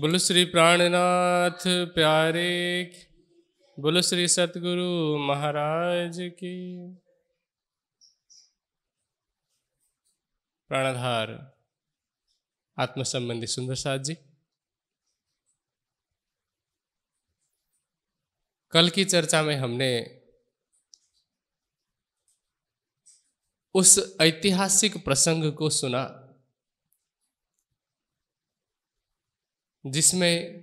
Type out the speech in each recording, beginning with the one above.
बोलो श्री प्राणनाथ प्यारे बोलो श्री सतगुरु महाराज की प्राणधार आत्म संबंधी सुंदर साथ जी कल की चर्चा में हमने उस ऐतिहासिक प्रसंग को सुना जिसमें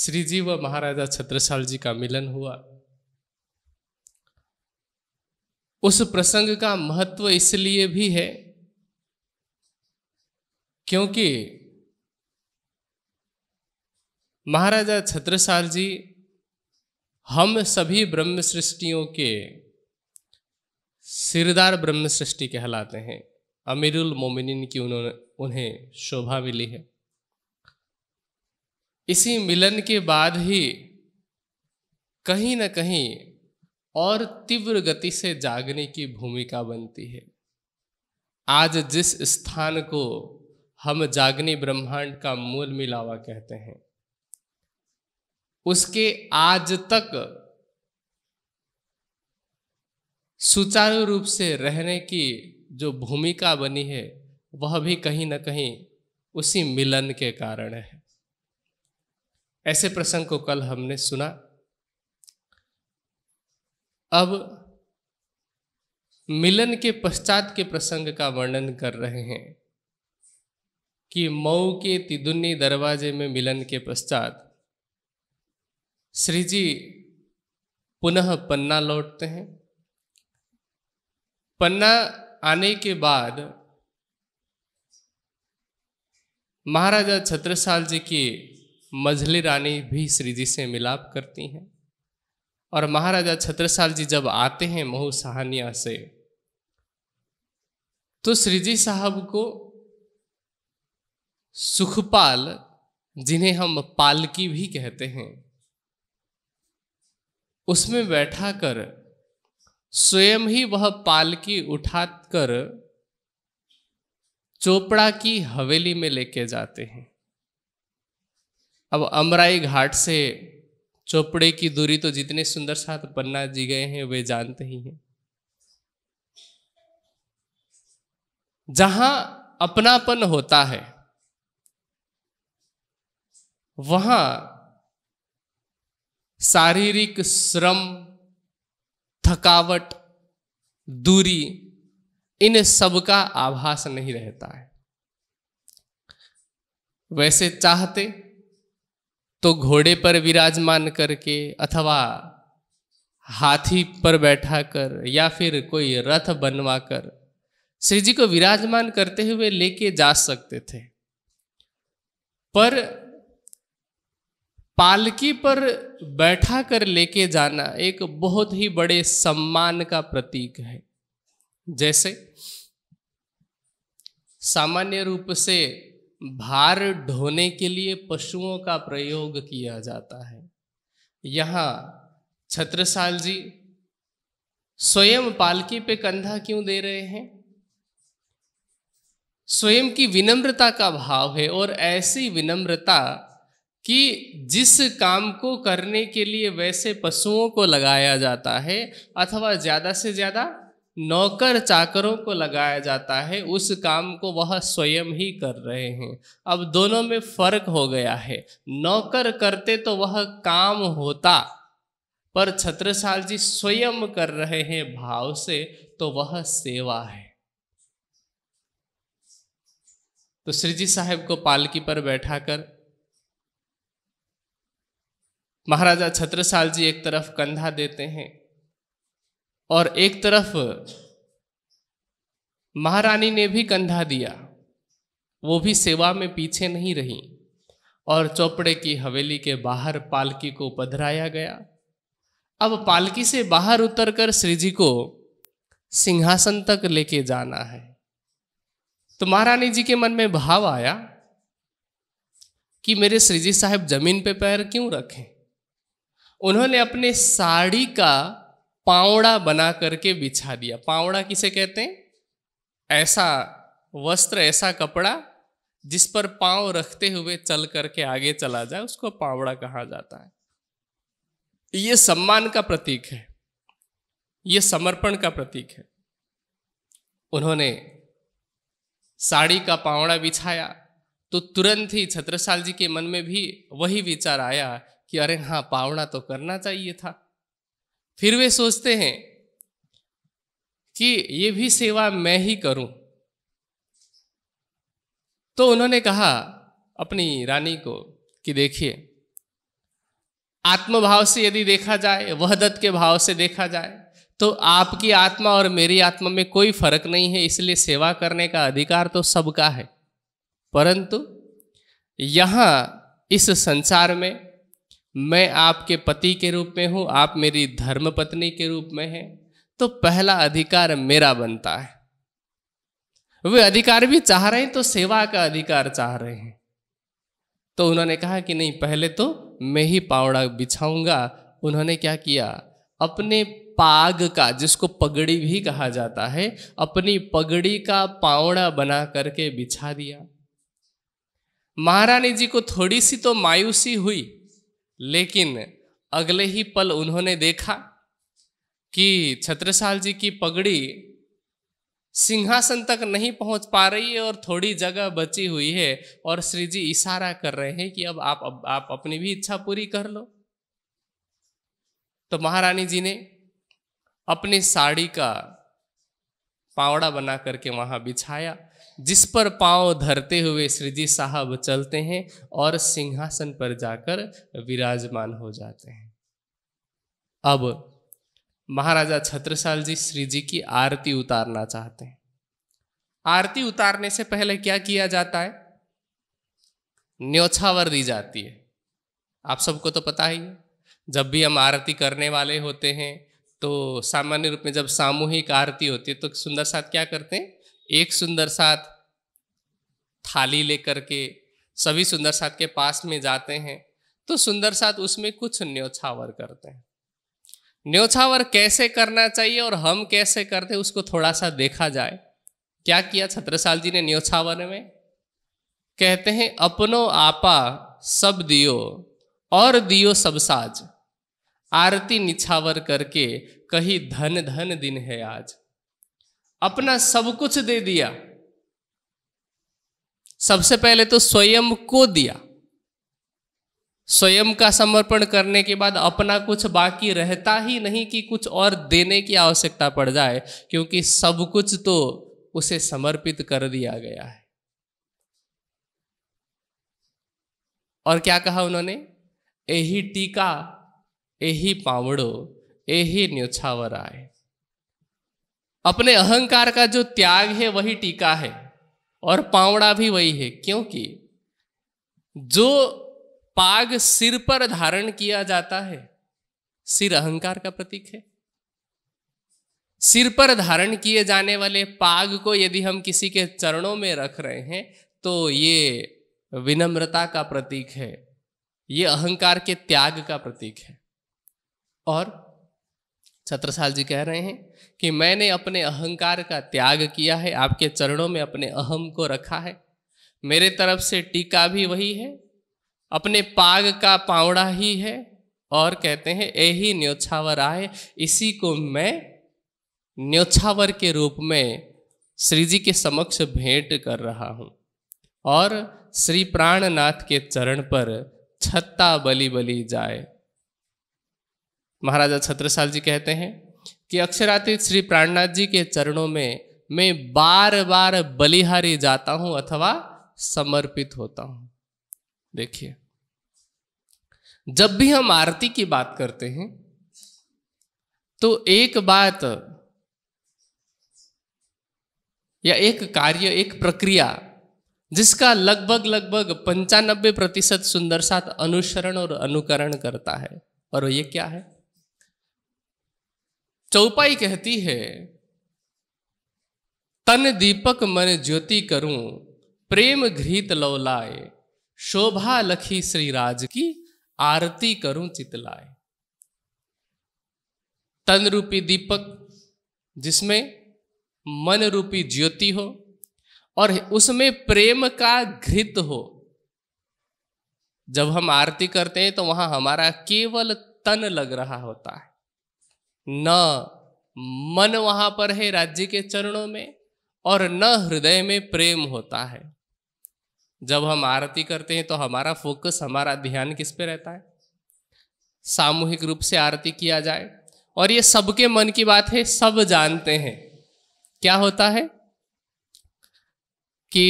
श्रीजी व महाराजा छत्रसाल जी का मिलन हुआ उस प्रसंग का महत्व इसलिए भी है क्योंकि महाराजा छत्रसाल जी हम सभी ब्रह्म सृष्टियों के सिरदार ब्रह्म सृष्टि कहलाते हैं अमीरुल मोमिन की उन्होंने उन्हें शोभा मिली है इसी मिलन के बाद ही कहीं न कहीं और तीव्र गति से जागने की भूमिका बनती है आज जिस स्थान को हम जागनी ब्रह्मांड का मूल मिलावा कहते हैं उसके आज तक सुचारू रूप से रहने की जो भूमिका बनी है वह भी कहीं ना कहीं उसी मिलन के कारण है ऐसे प्रसंग को कल हमने सुना अब मिलन के पश्चात के प्रसंग का वर्णन कर रहे हैं कि मऊ के तिदुन्नी दरवाजे में मिलन के पश्चात श्री जी पुनः पन्ना लौटते हैं पन्ना आने के बाद महाराजा छत्रसाल जी की मझली रानी भी श्री जी से मिलाप करती हैं और महाराजा छत्रसाल जी जब आते हैं महू सहानिया से तो श्रीजी साहब को सुखपाल जिन्हें हम पालकी भी कहते हैं उसमें बैठा कर स्वयं ही वह पालकी उठाकर चोपड़ा की हवेली में लेके जाते हैं अब अमराई घाट से चोपड़े की दूरी तो जितने सुंदर साथ पन्ना जी गए हैं वे जानते ही हैं जहां अपनापन होता है वहां शारीरिक श्रम थकावट दूरी इन सब का आभास नहीं रहता है वैसे चाहते तो घोड़े पर विराजमान करके अथवा हाथी पर बैठा कर या फिर कोई रथ बनवा कर श्री जी को विराजमान करते हुए लेके जा सकते थे पर पालकी पर बैठा कर लेके जाना एक बहुत ही बड़े सम्मान का प्रतीक है जैसे सामान्य रूप से भार ढोने के लिए पशुओं का प्रयोग किया जाता है यहाँ छत्रसाल जी स्वयं पालकी पे कंधा क्यों दे रहे हैं स्वयं की विनम्रता का भाव है और ऐसी विनम्रता कि जिस काम को करने के लिए वैसे पशुओं को लगाया जाता है अथवा ज़्यादा से ज़्यादा नौकर चाकरों को लगाया जाता है उस काम को वह स्वयं ही कर रहे हैं अब दोनों में फर्क हो गया है नौकर करते तो वह काम होता पर छत्रसाल जी स्वयं कर रहे हैं भाव से तो वह सेवा है तो श्री जी साहेब को पालकी पर बैठाकर महाराजा छत्रसाल जी एक तरफ कंधा देते हैं और एक तरफ महारानी ने भी कंधा दिया वो भी सेवा में पीछे नहीं रही और चौपड़े की हवेली के बाहर पालकी को पधराया गया अब पालकी से बाहर उतरकर श्री जी को सिंहासन तक लेके जाना है तो महारानी जी के मन में भाव आया कि मेरे श्रीजी साहब जमीन पे पैर क्यों रखें उन्होंने अपने साड़ी का पावड़ा बना करके बिछा दिया पावड़ा किसे कहते हैं ऐसा वस्त्र ऐसा कपड़ा जिस पर पांव रखते हुए चल करके आगे चला जाए उसको पावड़ा कहा जाता है ये सम्मान का प्रतीक है ये समर्पण का प्रतीक है उन्होंने साड़ी का पावड़ा बिछाया तो तुरंत ही छत्रसाल जी के मन में भी वही विचार आया कि अरे हाँ पावड़ा तो करना चाहिए था फिर वे सोचते हैं कि ये भी सेवा मैं ही करूं तो उन्होंने कहा अपनी रानी को कि देखिए आत्मभाव से यदि देखा जाए वह दत्त के भाव से देखा जाए तो आपकी आत्मा और मेरी आत्मा में कोई फर्क नहीं है इसलिए सेवा करने का अधिकार तो सबका है परंतु यहाँ इस संसार में मैं आपके पति के रूप में हूँ आप मेरी धर्म पत्नी के रूप में हैं तो पहला अधिकार मेरा बनता है वे अधिकार भी चाह रहे हैं तो सेवा का अधिकार चाह रहे हैं तो उन्होंने कहा कि नहीं पहले तो मैं ही पावड़ा बिछाऊंगा उन्होंने क्या किया अपने पाग का जिसको पगड़ी भी कहा जाता है अपनी पगड़ी का पावड़ा बना करके बिछा दिया महारानी जी को थोड़ी सी तो मायूसी हुई लेकिन अगले ही पल उन्होंने देखा कि छत्रसाल जी की पगड़ी सिंहासन तक नहीं पहुंच पा रही है और थोड़ी जगह बची हुई है और श्री जी इशारा कर रहे हैं कि अब आप अब आप अपनी भी इच्छा पूरी कर लो तो महारानी जी ने अपनी साड़ी का पावड़ा बना करके वहां बिछाया जिस पर पांव धरते हुए श्री जी साहब चलते हैं और सिंहासन पर जाकर विराजमान हो जाते हैं अब महाराजा छत्रसाल जी श्री जी की आरती उतारना चाहते हैं आरती उतारने से पहले क्या किया जाता है न्योछावर दी जाती है आप सबको तो पता ही है जब भी हम आरती करने वाले होते हैं तो सामान्य रूप में जब सामूहिक आरती होती है तो सुंदर साथ क्या करते हैं एक सुंदर साथ थाली लेकर के सभी सुंदर साथ के पास में जाते हैं तो सुंदर साथ उसमें कुछ न्योछावर करते हैं न्योछावर कैसे करना चाहिए और हम कैसे करते उसको थोड़ा सा देखा जाए क्या किया छत्रसाल जी ने न्योछावर में कहते हैं अपनो आपा सब दियो और दियो सब साज आरती निछावर करके कही धन धन दिन है आज अपना सब कुछ दे दिया सबसे पहले तो स्वयं को दिया स्वयं का समर्पण करने के बाद अपना कुछ बाकी रहता ही नहीं कि कुछ और देने की आवश्यकता पड़ जाए क्योंकि सब कुछ तो उसे समर्पित कर दिया गया है और क्या कहा उन्होंने यही टीका यही पावड़ो यही न्योछावर आए अपने अहंकार का जो त्याग है वही टीका है और पावड़ा भी वही है क्योंकि जो पाग सिर पर धारण किया जाता है सिर अहंकार का प्रतीक है सिर पर धारण किए जाने वाले पाग को यदि हम किसी के चरणों में रख रहे हैं तो ये विनम्रता का प्रतीक है ये अहंकार के त्याग का प्रतीक है और छत्रसाल जी कह रहे हैं कि मैंने अपने अहंकार का त्याग किया है आपके चरणों में अपने अहम को रखा है मेरे तरफ से टीका भी वही है अपने पाग का पावड़ा ही है और कहते हैं यही न्योछावर आए इसी को मैं न्योछावर के रूप में श्री जी के समक्ष भेंट कर रहा हूँ और श्री प्राणनाथ के चरण पर छत्ता बली बली जाए महाराजा छत्रसाल जी कहते हैं कि अक्षरातीत श्री प्राणनाथ जी के चरणों में मैं बार बार बलिहारी जाता हूं अथवा समर्पित होता हूं देखिए जब भी हम आरती की बात करते हैं तो एक बात या एक कार्य एक प्रक्रिया जिसका लगभग लगभग पंचानबे प्रतिशत सुंदर सात अनुसरण और अनुकरण करता है और ये क्या है चौपाई कहती है तन दीपक मन ज्योति करूं प्रेम घृत लौलाए शोभा लखी श्री राज की आरती करूं चितलाए तन रूपी दीपक जिसमें मन रूपी ज्योति हो और उसमें प्रेम का घृत हो जब हम आरती करते हैं तो वहां हमारा केवल तन लग रहा होता है न मन वहां पर है राज्य के चरणों में और न हृदय में प्रेम होता है जब हम आरती करते हैं तो हमारा फोकस हमारा ध्यान किस पे रहता है सामूहिक रूप से आरती किया जाए और ये सबके मन की बात है सब जानते हैं क्या होता है कि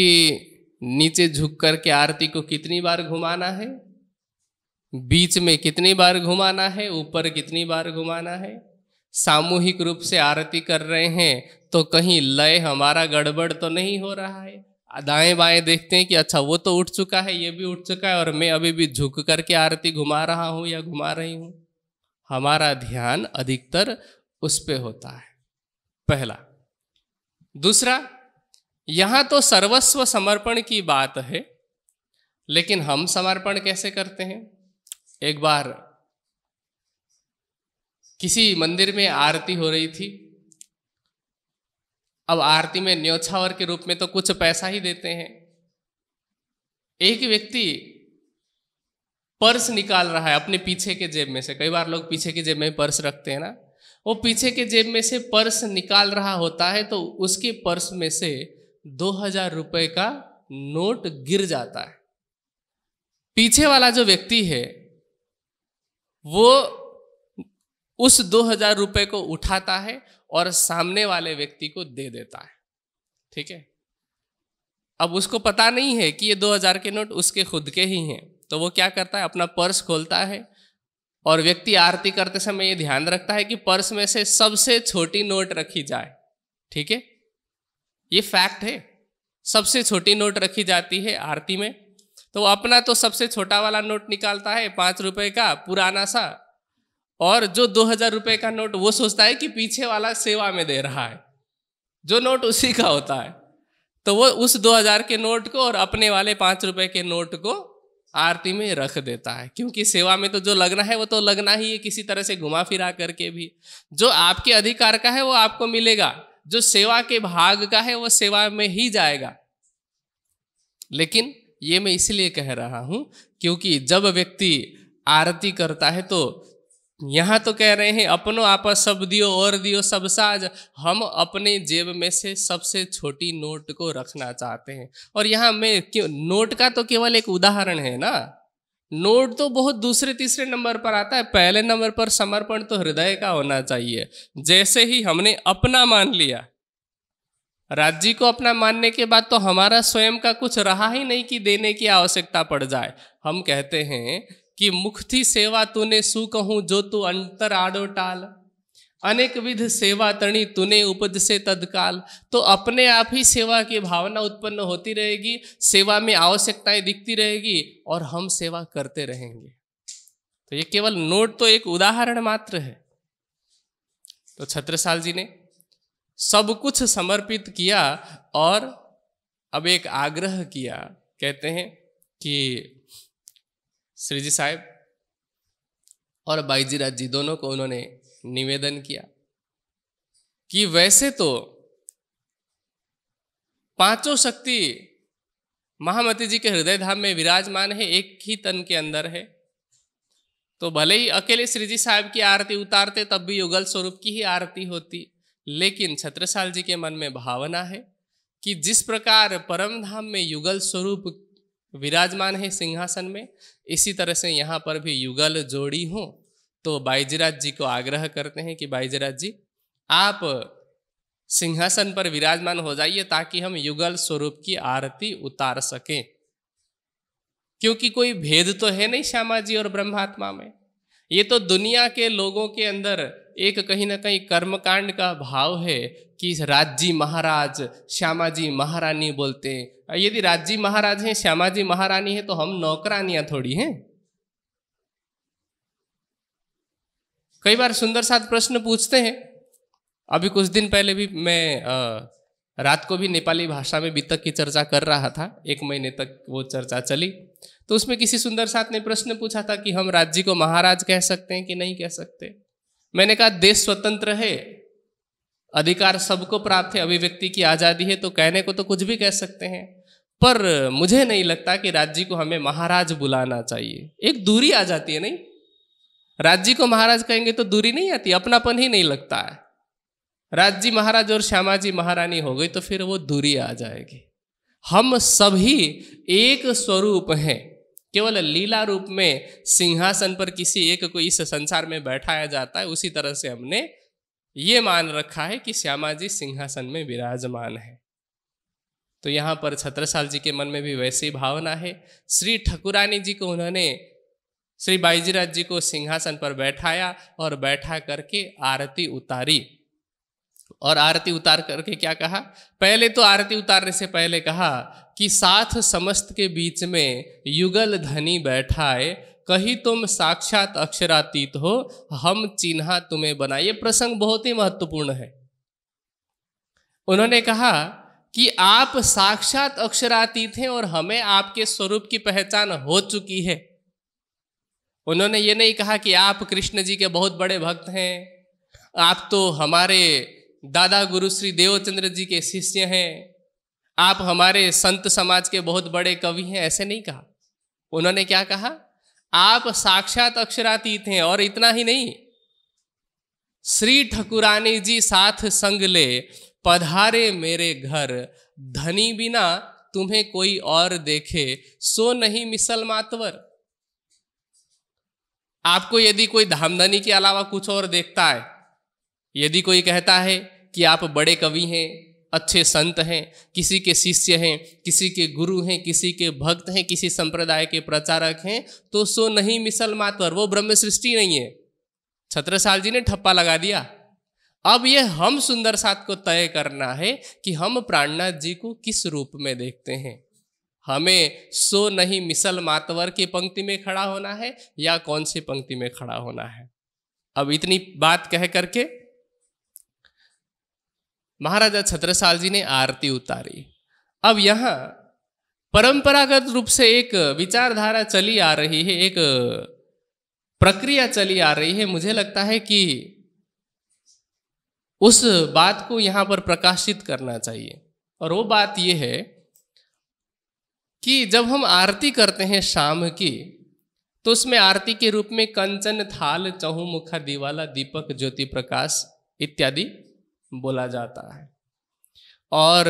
नीचे झुक कर के आरती को कितनी बार घुमाना है बीच में कितनी बार घुमाना है ऊपर कितनी बार घुमाना है सामूहिक रूप से आरती कर रहे हैं तो कहीं लय हमारा गड़बड़ तो नहीं हो रहा है दाएं बाएं देखते हैं कि अच्छा वो तो उठ चुका है ये भी उठ चुका है और मैं अभी भी झुक करके आरती घुमा रहा हूँ या घुमा रही हूँ हमारा ध्यान अधिकतर उस पर होता है पहला दूसरा यहाँ तो सर्वस्व समर्पण की बात है लेकिन हम समर्पण कैसे करते हैं एक बार किसी मंदिर में आरती हो रही थी अब आरती में न्योछावर के रूप में तो कुछ पैसा ही देते हैं एक व्यक्ति पर्स निकाल रहा है अपने पीछे के जेब में से कई बार लोग पीछे की जेब में पर्स रखते हैं ना वो पीछे के जेब में से पर्स निकाल रहा होता है तो उसके पर्स में से दो हजार रुपये का नोट गिर जाता है पीछे वाला जो व्यक्ति है वो उस दो हजार रुपए को उठाता है और सामने वाले व्यक्ति को दे देता है ठीक है अब उसको पता नहीं है कि ये दो हजार के नोट उसके खुद के ही हैं तो वो क्या करता है अपना पर्स खोलता है और व्यक्ति आरती करते समय ये ध्यान रखता है कि पर्स में से सबसे छोटी नोट रखी जाए ठीक है ये फैक्ट है सबसे छोटी नोट रखी जाती है आरती में तो अपना तो सबसे छोटा वाला नोट निकालता है पांच रुपए का पुराना सा और जो दो हजार रुपये का नोट वो सोचता है कि पीछे वाला सेवा में दे रहा है जो नोट उसी का होता है तो वो उस दो हजार के नोट को और अपने वाले पाँच रुपये के नोट को आरती में रख देता है क्योंकि सेवा में तो जो लगना है वो तो लगना ही है किसी तरह से घुमा फिरा करके भी जो आपके अधिकार का है वो आपको मिलेगा जो सेवा के भाग का है वो सेवा में ही जाएगा लेकिन ये मैं इसलिए कह रहा हूं क्योंकि जब व्यक्ति आरती करता है तो यहाँ तो कह रहे हैं अपनो आपस सब दियो और दियो सब साज हम अपने जेब में से सबसे छोटी नोट को रखना चाहते हैं और यहाँ मैं क्यों नोट का तो केवल एक उदाहरण है ना नोट तो बहुत दूसरे तीसरे नंबर पर आता है पहले नंबर पर समर्पण तो हृदय का होना चाहिए जैसे ही हमने अपना मान लिया राज्य को अपना मानने के बाद तो हमारा स्वयं का कुछ रहा ही नहीं कि देने की आवश्यकता पड़ जाए हम कहते हैं कि थी सेवा तूने શું કહું जो तू अंतर आड़ो टाल अनेक विध सेवा तणी तूने से तत्काल तो अपने आप ही सेवा की भावना उत्पन्न होती रहेगी सेवा में आवश्यकताएं दिखती रहेगी और हम सेवा करते रहेंगे तो ये केवल नोट तो एक उदाहरण मात्र है तो छत्रसाल जी ने सब कुछ समर्पित किया और अब एक आग्रह किया कहते हैं कि श्री जी साहब और बाईजीराज जी दोनों को उन्होंने निवेदन किया कि वैसे तो पांचों शक्ति महामती जी के हृदय धाम में विराजमान है एक ही तन के अंदर है तो भले ही अकेले श्री जी साहब की आरती उतारते तब भी युगल स्वरूप की ही आरती होती लेकिन छत्रसाल जी के मन में भावना है कि जिस प्रकार परम धाम में युगल स्वरूप विराजमान है सिंहासन में इसी तरह से यहाँ पर भी युगल जोड़ी हो तो बाईजराज जी को आग्रह करते हैं कि बाईजराज जी आप सिंहासन पर विराजमान हो जाइए ताकि हम युगल स्वरूप की आरती उतार सकें क्योंकि कोई भेद तो है नहीं श्यामा जी और ब्रह्मात्मा में ये तो दुनिया के लोगों के अंदर एक कहीं ना कहीं कर्मकांड का भाव है कि राज्य महाराज श्यामाजी महारानी बोलते हैं यदि राज्य महाराज हैं श्यामाजी महारानी है तो हम नौकरानियां थोड़ी हैं कई बार सुंदर साथ प्रश्न पूछते हैं अभी कुछ दिन पहले भी मैं आ, रात को भी नेपाली भाषा में बीतक की चर्चा कर रहा था एक महीने तक वो चर्चा चली तो उसमें किसी सुंदर साथ ने प्रश्न पूछा था कि हम राज्य को महाराज कह सकते हैं कि नहीं कह सकते मैंने कहा देश स्वतंत्र है अधिकार सबको प्राप्त है अभिव्यक्ति की आज़ादी है तो कहने को तो कुछ भी कह सकते हैं पर मुझे नहीं लगता कि राज्य को हमें महाराज बुलाना चाहिए एक दूरी आ जाती है नहीं राज्य को महाराज कहेंगे तो दूरी नहीं आती अपनापन ही नहीं लगता है राज्य महाराज और श्यामा जी महारानी हो गई तो फिर वो दूरी आ जाएगी हम सभी एक स्वरूप हैं केवल लीला रूप में सिंहासन पर किसी एक को इस संसार में बैठाया जाता है उसी तरह से हमने ये मान रखा है कि श्यामा जी सिंहासन में विराजमान है तो यहाँ पर छत्रसाल जी के मन में भी वैसी भावना है श्री ठकुरानी जी को उन्होंने श्री बाईजीराज जी को सिंहासन पर बैठाया और बैठा करके आरती उतारी और आरती उतार करके क्या कहा पहले तो आरती उतारने से पहले कहा कि साथ समस्त के बीच में युगल धनी बैठा है कही तुम साक्षात अक्षरातीत हो हम चिन्हा तुम्हें बना ये प्रसंग बहुत ही महत्वपूर्ण है उन्होंने कहा कि आप साक्षात अक्षरातीत हैं और हमें आपके स्वरूप की पहचान हो चुकी है उन्होंने ये नहीं कहा कि आप कृष्ण जी के बहुत बड़े भक्त हैं आप तो हमारे दादा गुरु श्री देवचंद्र जी के शिष्य हैं आप हमारे संत समाज के बहुत बड़े कवि हैं ऐसे नहीं कहा उन्होंने क्या कहा आप साक्षात अक्षरातीत हैं और इतना ही नहीं श्री ठकुरानी जी साथ संग ले पधारे मेरे घर धनी बिना तुम्हें कोई और देखे सो नहीं मिसल मातवर आपको यदि कोई धामधनी के अलावा कुछ और देखता है यदि कोई कहता है कि आप बड़े कवि हैं अच्छे संत हैं किसी के शिष्य हैं किसी के गुरु हैं किसी के भक्त हैं किसी संप्रदाय के प्रचारक हैं तो सो नहीं मिसल मातवर वो ब्रह्म सृष्टि नहीं है छत्रसाल जी ने ठप्पा लगा दिया अब ये हम सुंदर सात को तय करना है कि हम प्राणनाथ जी को किस रूप में देखते हैं हमें सो नहीं मिसल मातवर की पंक्ति में खड़ा होना है या कौन सी पंक्ति में खड़ा होना है अब इतनी बात कह करके महाराजा छत्रसाल जी ने आरती उतारी अब यहाँ परंपरागत रूप से एक विचारधारा चली आ रही है एक प्रक्रिया चली आ रही है मुझे लगता है कि उस बात को यहाँ पर प्रकाशित करना चाहिए और वो बात ये है कि जब हम आरती करते हैं शाम की तो उसमें आरती के रूप में कंचन थाल चहुमुखा दिवाला दीपक ज्योति प्रकाश इत्यादि बोला जाता है और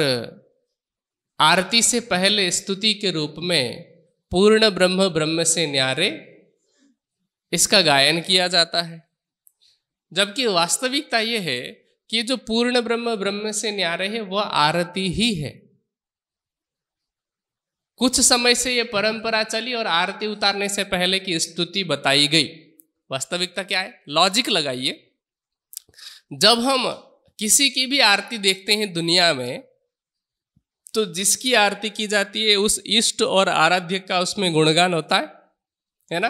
आरती से पहले स्तुति के रूप में पूर्ण ब्रह्म ब्रह्म से न्यारे इसका गायन किया जाता है जबकि वास्तविकता यह है कि जो पूर्ण ब्रह्म ब्रह्म से न्यारे है वह आरती ही है कुछ समय से यह परंपरा चली और आरती उतारने से पहले की स्तुति बताई गई वास्तविकता क्या है लॉजिक लगाइए जब हम किसी की भी आरती देखते हैं दुनिया में तो जिसकी आरती की जाती है उस इष्ट और आराध्य का उसमें गुणगान होता है है ना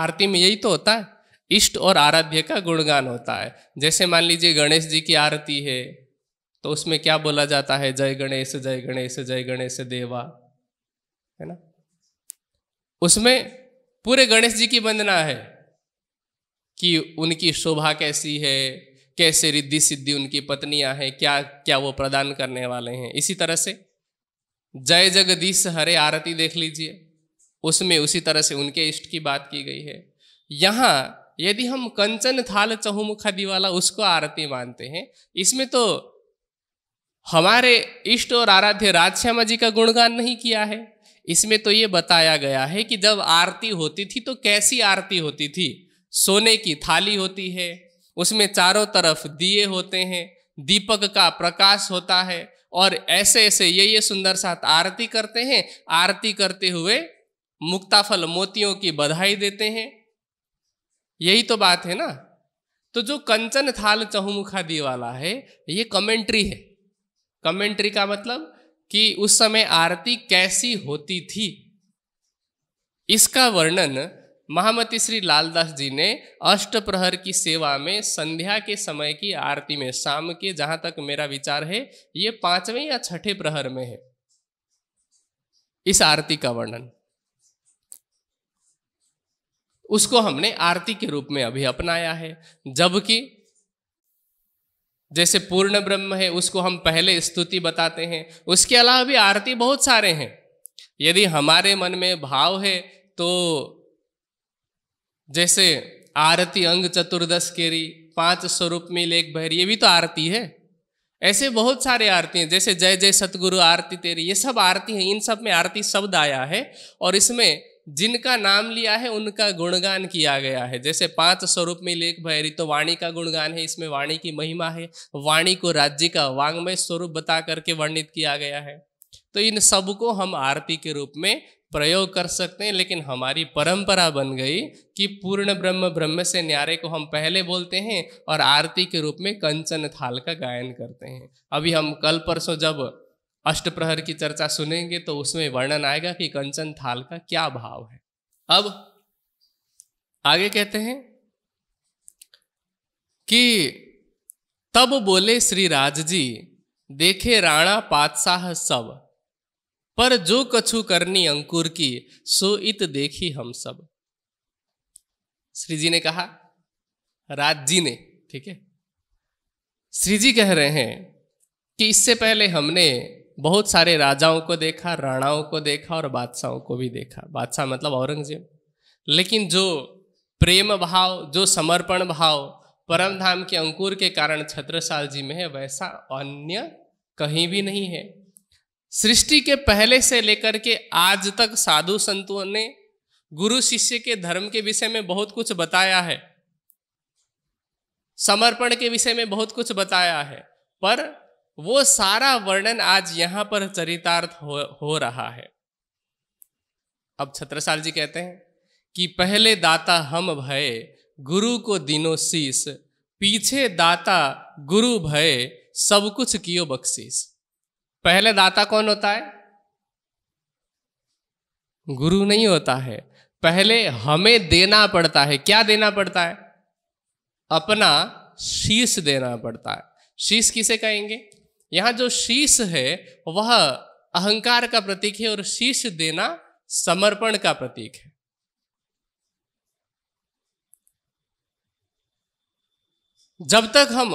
आरती में यही तो होता है इष्ट और आराध्य का गुणगान होता है जैसे मान लीजिए गणेश जी की आरती है तो उसमें क्या बोला जाता है जय गणेश जय गणेश जय गणेश देवा है ना उसमें पूरे गणेश जी की वंदना है कि उनकी शोभा कैसी है कैसे रिद्धि सिद्धि उनकी पत्नियां हैं क्या क्या वो प्रदान करने वाले हैं इसी तरह से जय जगदीश हरे आरती देख लीजिए उसमें उसी तरह से उनके इष्ट की बात की गई है यहाँ यदि हम कंचन थाल चहुमुखादि वाला उसको आरती मानते हैं इसमें तो हमारे इष्ट और आराध्य राजश्यामा जी का गुणगान नहीं किया है इसमें तो ये बताया गया है कि जब आरती होती थी तो कैसी आरती होती थी सोने की थाली होती है उसमें चारों तरफ दिए होते हैं दीपक का प्रकाश होता है और ऐसे ऐसे ये ये सुंदर साथ आरती करते हैं आरती करते हुए मुक्ताफल मोतियों की बधाई देते हैं यही तो बात है ना तो जो कंचन थाल चहुमुखा दी वाला है ये कमेंट्री है कमेंट्री का मतलब कि उस समय आरती कैसी होती थी इसका वर्णन महामती श्री लालदास जी ने अष्ट प्रहर की सेवा में संध्या के समय की आरती में शाम के जहां तक मेरा विचार है ये पांचवें या छठे प्रहर में है इस आरती का वर्णन उसको हमने आरती के रूप में अभी अपनाया है जबकि जैसे पूर्ण ब्रह्म है उसको हम पहले स्तुति बताते हैं उसके अलावा भी आरती बहुत सारे हैं यदि हमारे मन में भाव है तो जैसे आरती अंग चतुर्दश केरी पांच स्वरूप में लेख भैर ये भी तो आरती है ऐसे बहुत सारे आरती हैं जैसे जय जय सतगुरु आरती तेरी ये सब आरती हैं इन सब में आरती शब्द आया है और इसमें जिनका नाम लिया है उनका गुणगान किया गया है जैसे पांच स्वरूप में लेख भैरी तो वाणी का गुणगान है इसमें वाणी की महिमा है वाणी को राज्य का वांग्मय स्वरूप बता करके वर्णित किया गया है तो इन सब को हम आरती के रूप में प्रयोग कर सकते हैं लेकिन हमारी परंपरा बन गई कि पूर्ण ब्रह्म ब्रह्म से न्यारे को हम पहले बोलते हैं और आरती के रूप में कंचन थाल का गायन करते हैं अभी हम कल परसों जब अष्ट प्रहर की चर्चा सुनेंगे तो उसमें वर्णन आएगा कि कंचन थाल का क्या भाव है अब आगे कहते हैं कि तब बोले श्री राज जी देखे राणा पातशाह सब पर जो कछु करनी अंकुर की सो इत देखी हम सब श्री जी ने कहा राज जी ने ठीक है श्री जी कह रहे हैं कि इससे पहले हमने बहुत सारे राजाओं को देखा राणाओं को देखा और बादशाहों को भी देखा बादशाह मतलब औरंगजेब लेकिन जो प्रेम भाव जो समर्पण भाव परम धाम के अंकुर के कारण छत्रसाल जी में है वैसा अन्य कहीं भी नहीं है सृष्टि के पहले से लेकर के आज तक साधु संतों ने गुरु शिष्य के धर्म के विषय में बहुत कुछ बताया है समर्पण के विषय में बहुत कुछ बताया है पर वो सारा वर्णन आज यहां पर चरितार्थ हो, हो रहा है अब छत्रसाल जी कहते हैं कि पहले दाता हम भय गुरु को दिनो शीस पीछे दाता गुरु भय सब कुछ कियो बख्शीस पहले दाता कौन होता है गुरु नहीं होता है पहले हमें देना पड़ता है क्या देना पड़ता है अपना शीश देना पड़ता है शीश किसे कहेंगे यहां जो शीश है वह अहंकार का प्रतीक है और शीश देना समर्पण का प्रतीक है जब तक हम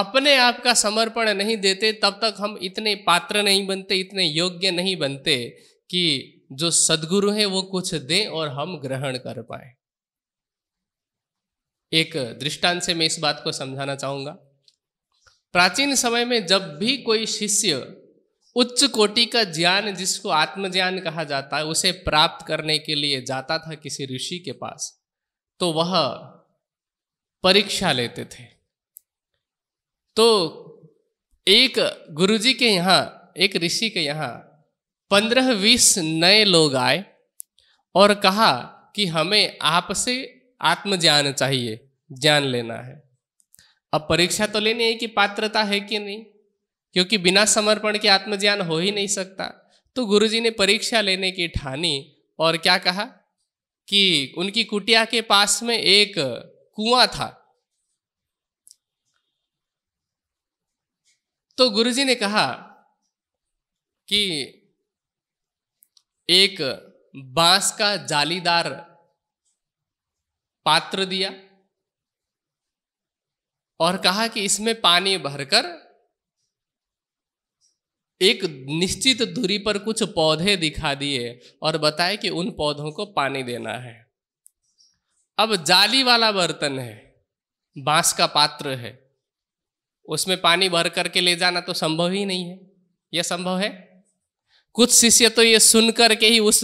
अपने आप का समर्पण नहीं देते तब तक हम इतने पात्र नहीं बनते इतने योग्य नहीं बनते कि जो सदगुरु हैं वो कुछ दें और हम ग्रहण कर पाए एक दृष्टांत से मैं इस बात को समझाना चाहूंगा प्राचीन समय में जब भी कोई शिष्य उच्च कोटि का ज्ञान जिसको आत्मज्ञान कहा जाता है उसे प्राप्त करने के लिए जाता था किसी ऋषि के पास तो वह परीक्षा लेते थे तो एक गुरुजी के यहाँ एक ऋषि के यहाँ पंद्रह बीस नए लोग आए और कहा कि हमें आपसे आत्मज्ञान चाहिए ज्ञान लेना है अब परीक्षा तो लेनी है कि पात्रता है कि नहीं क्योंकि बिना समर्पण के आत्मज्ञान हो ही नहीं सकता तो गुरुजी ने परीक्षा लेने की ठानी और क्या कहा कि उनकी कुटिया के पास में एक कुआं था तो गुरुजी ने कहा कि एक बांस का जालीदार पात्र दिया और कहा कि इसमें पानी भरकर एक निश्चित दूरी पर कुछ पौधे दिखा दिए और बताए कि उन पौधों को पानी देना है अब जाली वाला बर्तन है बांस का पात्र है उसमें पानी भर करके ले जाना तो संभव ही नहीं है यह संभव है कुछ शिष्य तो ये सुन करके ही उस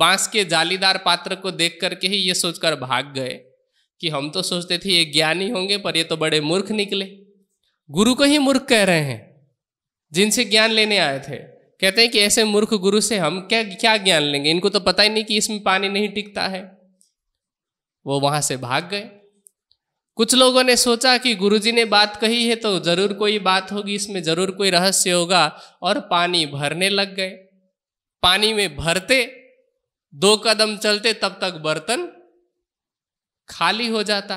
बांस के जालीदार पात्र को देख करके ही ये सोचकर भाग गए कि हम तो सोचते थे ये ज्ञानी होंगे पर ये तो बड़े मूर्ख निकले गुरु को ही मूर्ख कह रहे हैं जिनसे ज्ञान लेने आए थे कहते हैं कि ऐसे मूर्ख गुरु से हम क्या क्या ज्ञान लेंगे इनको तो पता ही नहीं कि इसमें पानी नहीं टिकता है वो वहां से भाग गए कुछ लोगों ने सोचा कि गुरुजी ने बात कही है तो जरूर कोई बात होगी इसमें जरूर कोई रहस्य होगा और पानी भरने लग गए पानी में भरते दो कदम चलते तब तक बर्तन खाली हो जाता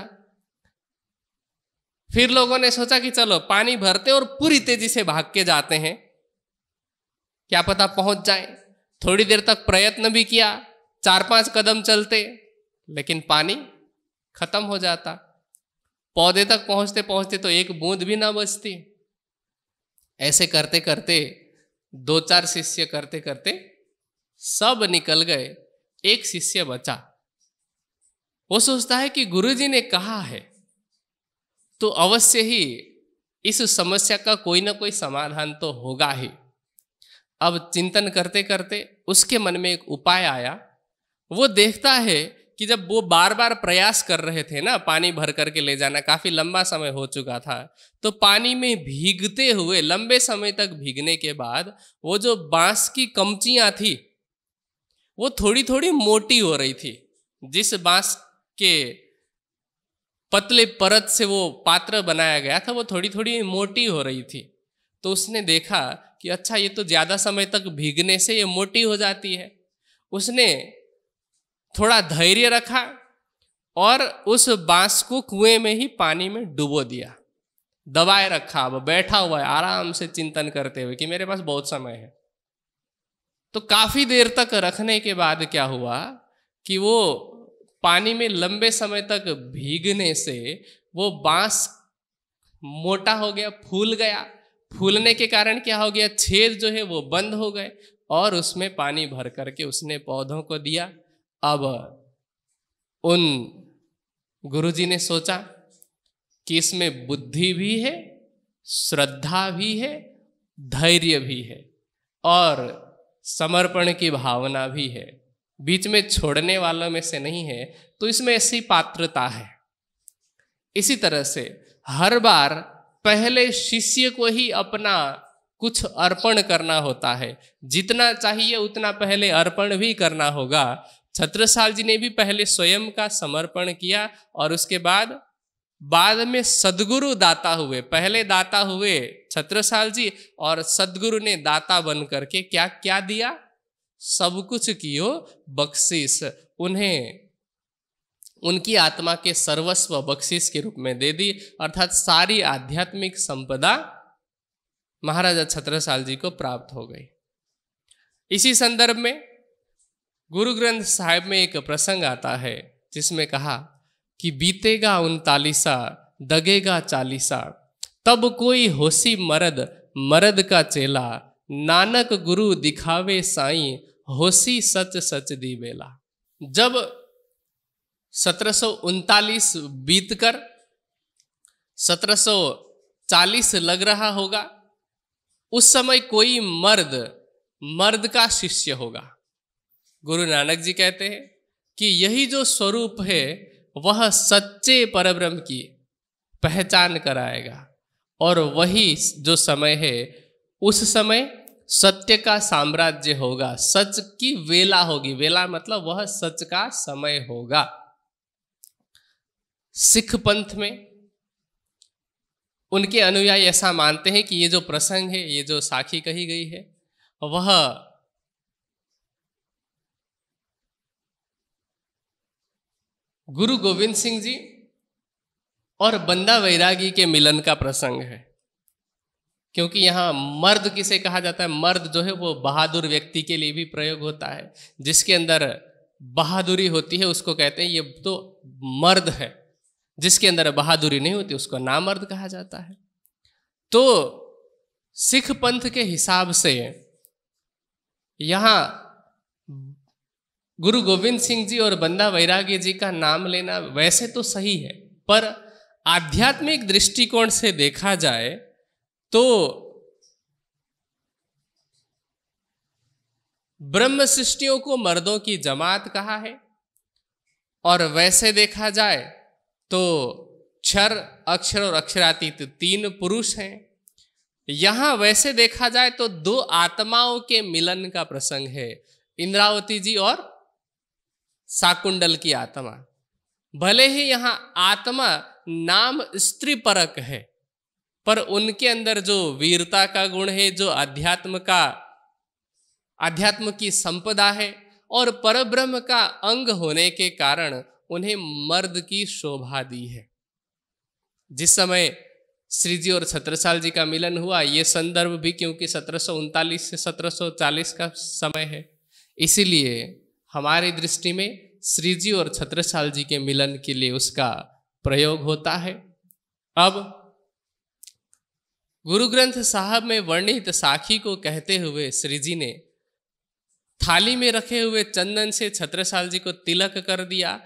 फिर लोगों ने सोचा कि चलो पानी भरते और पूरी तेजी से भाग के जाते हैं क्या पता पहुंच जाए थोड़ी देर तक प्रयत्न भी किया चार पांच कदम चलते लेकिन पानी खत्म हो जाता पौधे तक पहुंचते पहुंचते तो एक बूंद भी ना बचती ऐसे करते करते दो चार शिष्य करते करते सब निकल गए एक शिष्य बचा वो सोचता है कि गुरुजी ने कहा है तो अवश्य ही इस समस्या का कोई ना कोई समाधान तो होगा ही अब चिंतन करते करते उसके मन में एक उपाय आया वो देखता है कि जब वो बार बार प्रयास कर रहे थे ना पानी भर करके ले जाना काफ़ी लंबा समय हो चुका था तो पानी में भीगते हुए लंबे समय तक भीगने के बाद वो जो बांस की कमचियां थी वो थोड़ी थोड़ी मोटी हो रही थी जिस बांस के पतले परत से वो पात्र बनाया गया था वो थोड़ी थोड़ी मोटी हो रही थी तो उसने देखा कि अच्छा ये तो ज़्यादा समय तक भीगने से ये मोटी हो जाती है उसने थोड़ा धैर्य रखा और उस बांस को कुएं में ही पानी में डुबो दिया दबाए रखा अब बैठा हुआ है आराम से चिंतन करते हुए कि मेरे पास बहुत समय है तो काफी देर तक रखने के बाद क्या हुआ कि वो पानी में लंबे समय तक भीगने से वो बांस मोटा हो गया फूल गया फूलने के कारण क्या हो गया छेद जो है वो बंद हो गए और उसमें पानी भर करके उसने पौधों को दिया अब उन गुरुजी ने सोचा कि इसमें बुद्धि भी है श्रद्धा भी है धैर्य भी है और समर्पण की भावना भी है बीच में छोड़ने वालों में से नहीं है तो इसमें ऐसी पात्रता है इसी तरह से हर बार पहले शिष्य को ही अपना कुछ अर्पण करना होता है जितना चाहिए उतना पहले अर्पण भी करना होगा छत्रसाल जी ने भी पहले स्वयं का समर्पण किया और उसके बाद बाद में सदगुरु दाता हुए पहले दाता हुए छत्रसाल जी और सदगुरु ने दाता बन करके क्या क्या दिया सब कुछ कियो बख्शिश उन्हें उनकी आत्मा के सर्वस्व बख्शीस के रूप में दे दी अर्थात सारी आध्यात्मिक संपदा महाराजा छत्रसाल जी को प्राप्त हो गई इसी संदर्भ में गुरु ग्रंथ साहिब में एक प्रसंग आता है जिसमें कहा कि बीतेगा उनतालीसा दगेगा चालीसा तब कोई होशी मरद मरद का चेला नानक गुरु दिखावे साई होशी सच सच दी बेला जब सत्रह बीत कर चालीस लग रहा होगा उस समय कोई मर्द मर्द का शिष्य होगा गुरु नानक जी कहते हैं कि यही जो स्वरूप है वह सच्चे परब्रह्म की पहचान कराएगा और वही जो समय है उस समय सत्य का साम्राज्य होगा सच की वेला होगी वेला मतलब वह सच का समय होगा सिख पंथ में उनके अनुयायी ऐसा मानते हैं कि ये जो प्रसंग है ये जो साखी कही गई है वह गुरु गोविंद सिंह जी और बंदा वैरागी के मिलन का प्रसंग है क्योंकि यहाँ मर्द किसे कहा जाता है मर्द जो है वो बहादुर व्यक्ति के लिए भी प्रयोग होता है जिसके अंदर बहादुरी होती है उसको कहते हैं ये तो मर्द है जिसके अंदर बहादुरी नहीं होती उसको नामर्द कहा जाता है तो सिख पंथ के हिसाब से यहाँ गुरु गोविंद सिंह जी और बंदा वैराग्य जी का नाम लेना वैसे तो सही है पर आध्यात्मिक दृष्टिकोण से देखा जाए तो ब्रह्म सृष्टियों को मर्दों की जमात कहा है और वैसे देखा जाए तो क्षर अक्षर और अक्षरातीत तीन पुरुष हैं यहां वैसे देखा जाए तो दो आत्माओं के मिलन का प्रसंग है इंद्रावती जी और साकुंडल की आत्मा भले ही यहाँ आत्मा नाम स्त्री परक है पर उनके अंदर जो वीरता का गुण है जो अध्यात्म का अध्यात्म की संपदा है और परब्रह्म का अंग होने के कारण उन्हें मर्द की शोभा दी है जिस समय श्री जी और छत्रसाल जी का मिलन हुआ ये संदर्भ भी क्योंकि सत्रह से सत्रह चालीस का समय है इसीलिए हमारी दृष्टि में श्रीजी और छत्रसाल जी के मिलन के लिए उसका प्रयोग होता है अब गुरु ग्रंथ साहब में वर्णित साखी को कहते हुए श्री जी ने थाली में रखे हुए चंदन से छत्रसाल जी को तिलक कर दिया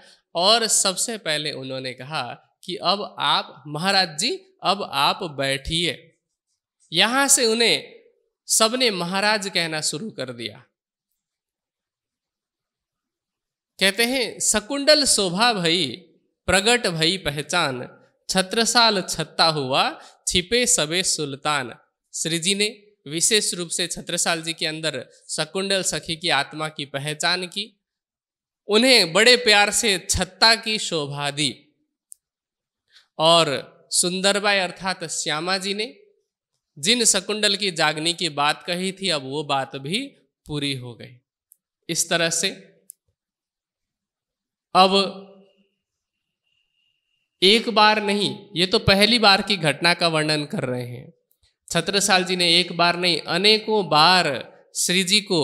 और सबसे पहले उन्होंने कहा कि अब आप महाराज जी अब आप बैठिए यहां से उन्हें सबने महाराज कहना शुरू कर दिया कहते हैं सकुंडल शोभा भई प्रगट भई पहचान छत्रसाल छत्ता हुआ छिपे सबे सुल्तान श्री जी ने विशेष रूप से छत्रसाल जी के अंदर सकुंडल सखी की आत्मा की पहचान की उन्हें बड़े प्यार से छत्ता की शोभा दी और सुंदरबाई अर्थात श्यामा जी ने जिन शकुंडल की जागनी की बात कही थी अब वो बात भी पूरी हो गई इस तरह से अब एक बार नहीं ये तो पहली बार की घटना का वर्णन कर रहे हैं छत्रसाल जी ने एक बार नहीं अनेकों बार श्री जी को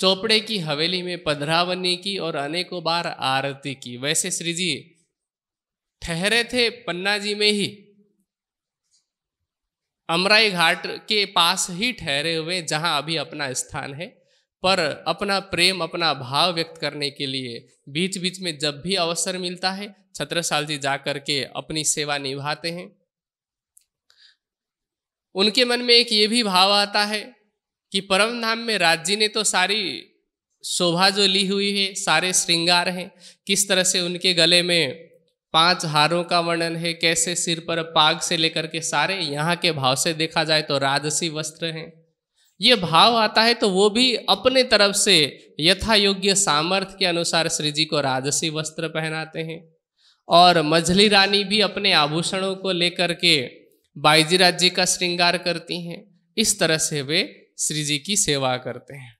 चौपड़े की हवेली में पधरावनी की और अनेकों बार आरती की वैसे श्री जी ठहरे थे पन्ना जी में ही अमराई घाट के पास ही ठहरे हुए जहां अभी अपना स्थान है पर अपना प्रेम अपना भाव व्यक्त करने के लिए बीच बीच में जब भी अवसर मिलता है छत्रसाल जी जा के अपनी सेवा निभाते हैं उनके मन में एक ये भी भाव आता है कि परम धाम में जी ने तो सारी शोभा जो ली हुई है सारे श्रृंगार हैं किस तरह से उनके गले में पांच हारों का वर्णन है कैसे सिर पर पाग से लेकर के सारे यहाँ के भाव से देखा जाए तो राजसी वस्त्र हैं ये भाव आता है तो वो भी अपने तरफ से यथा योग्य सामर्थ्य के अनुसार श्री जी को राजसी वस्त्र पहनाते हैं और मझली रानी भी अपने आभूषणों को लेकर के बाईजी जी का श्रृंगार करती हैं इस तरह से वे श्री जी की सेवा करते हैं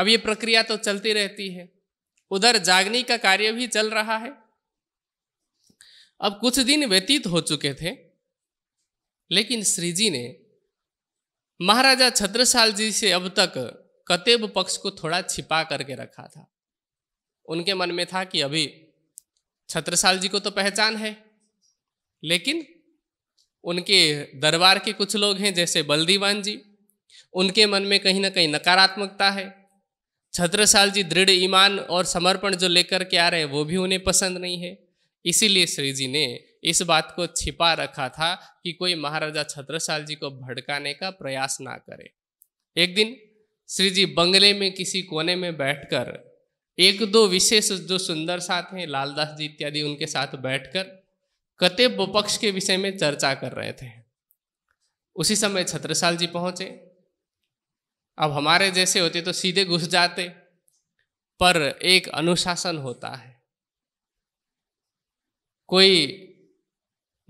अब ये प्रक्रिया तो चलती रहती है उधर जागनी का कार्य भी चल रहा है अब कुछ दिन व्यतीत हो चुके थे लेकिन श्री जी ने महाराजा छत्रसाल जी से अब तक कतेब पक्ष को थोड़ा छिपा करके रखा था उनके मन में था कि अभी छत्रसाल जी को तो पहचान है लेकिन उनके दरबार के कुछ लोग हैं जैसे बलदीवान जी उनके मन में कहीं ना कहीं नकारात्मकता है छत्रसाल जी दृढ़ ईमान और समर्पण जो लेकर के आ रहे हैं वो भी उन्हें पसंद नहीं है इसीलिए श्री जी ने इस बात को छिपा रखा था कि कोई महाराजा छत्रसाल जी को भड़काने का प्रयास ना करे एक दिन श्री जी बंगले में किसी कोने में बैठकर एक दो विशेष जो सुंदर साथ हैं लालदास जी इत्यादि उनके साथ बैठकर कते पक्ष के विषय में चर्चा कर रहे थे उसी समय छत्रसाल जी पहुंचे अब हमारे जैसे होते तो सीधे घुस जाते पर एक अनुशासन होता है कोई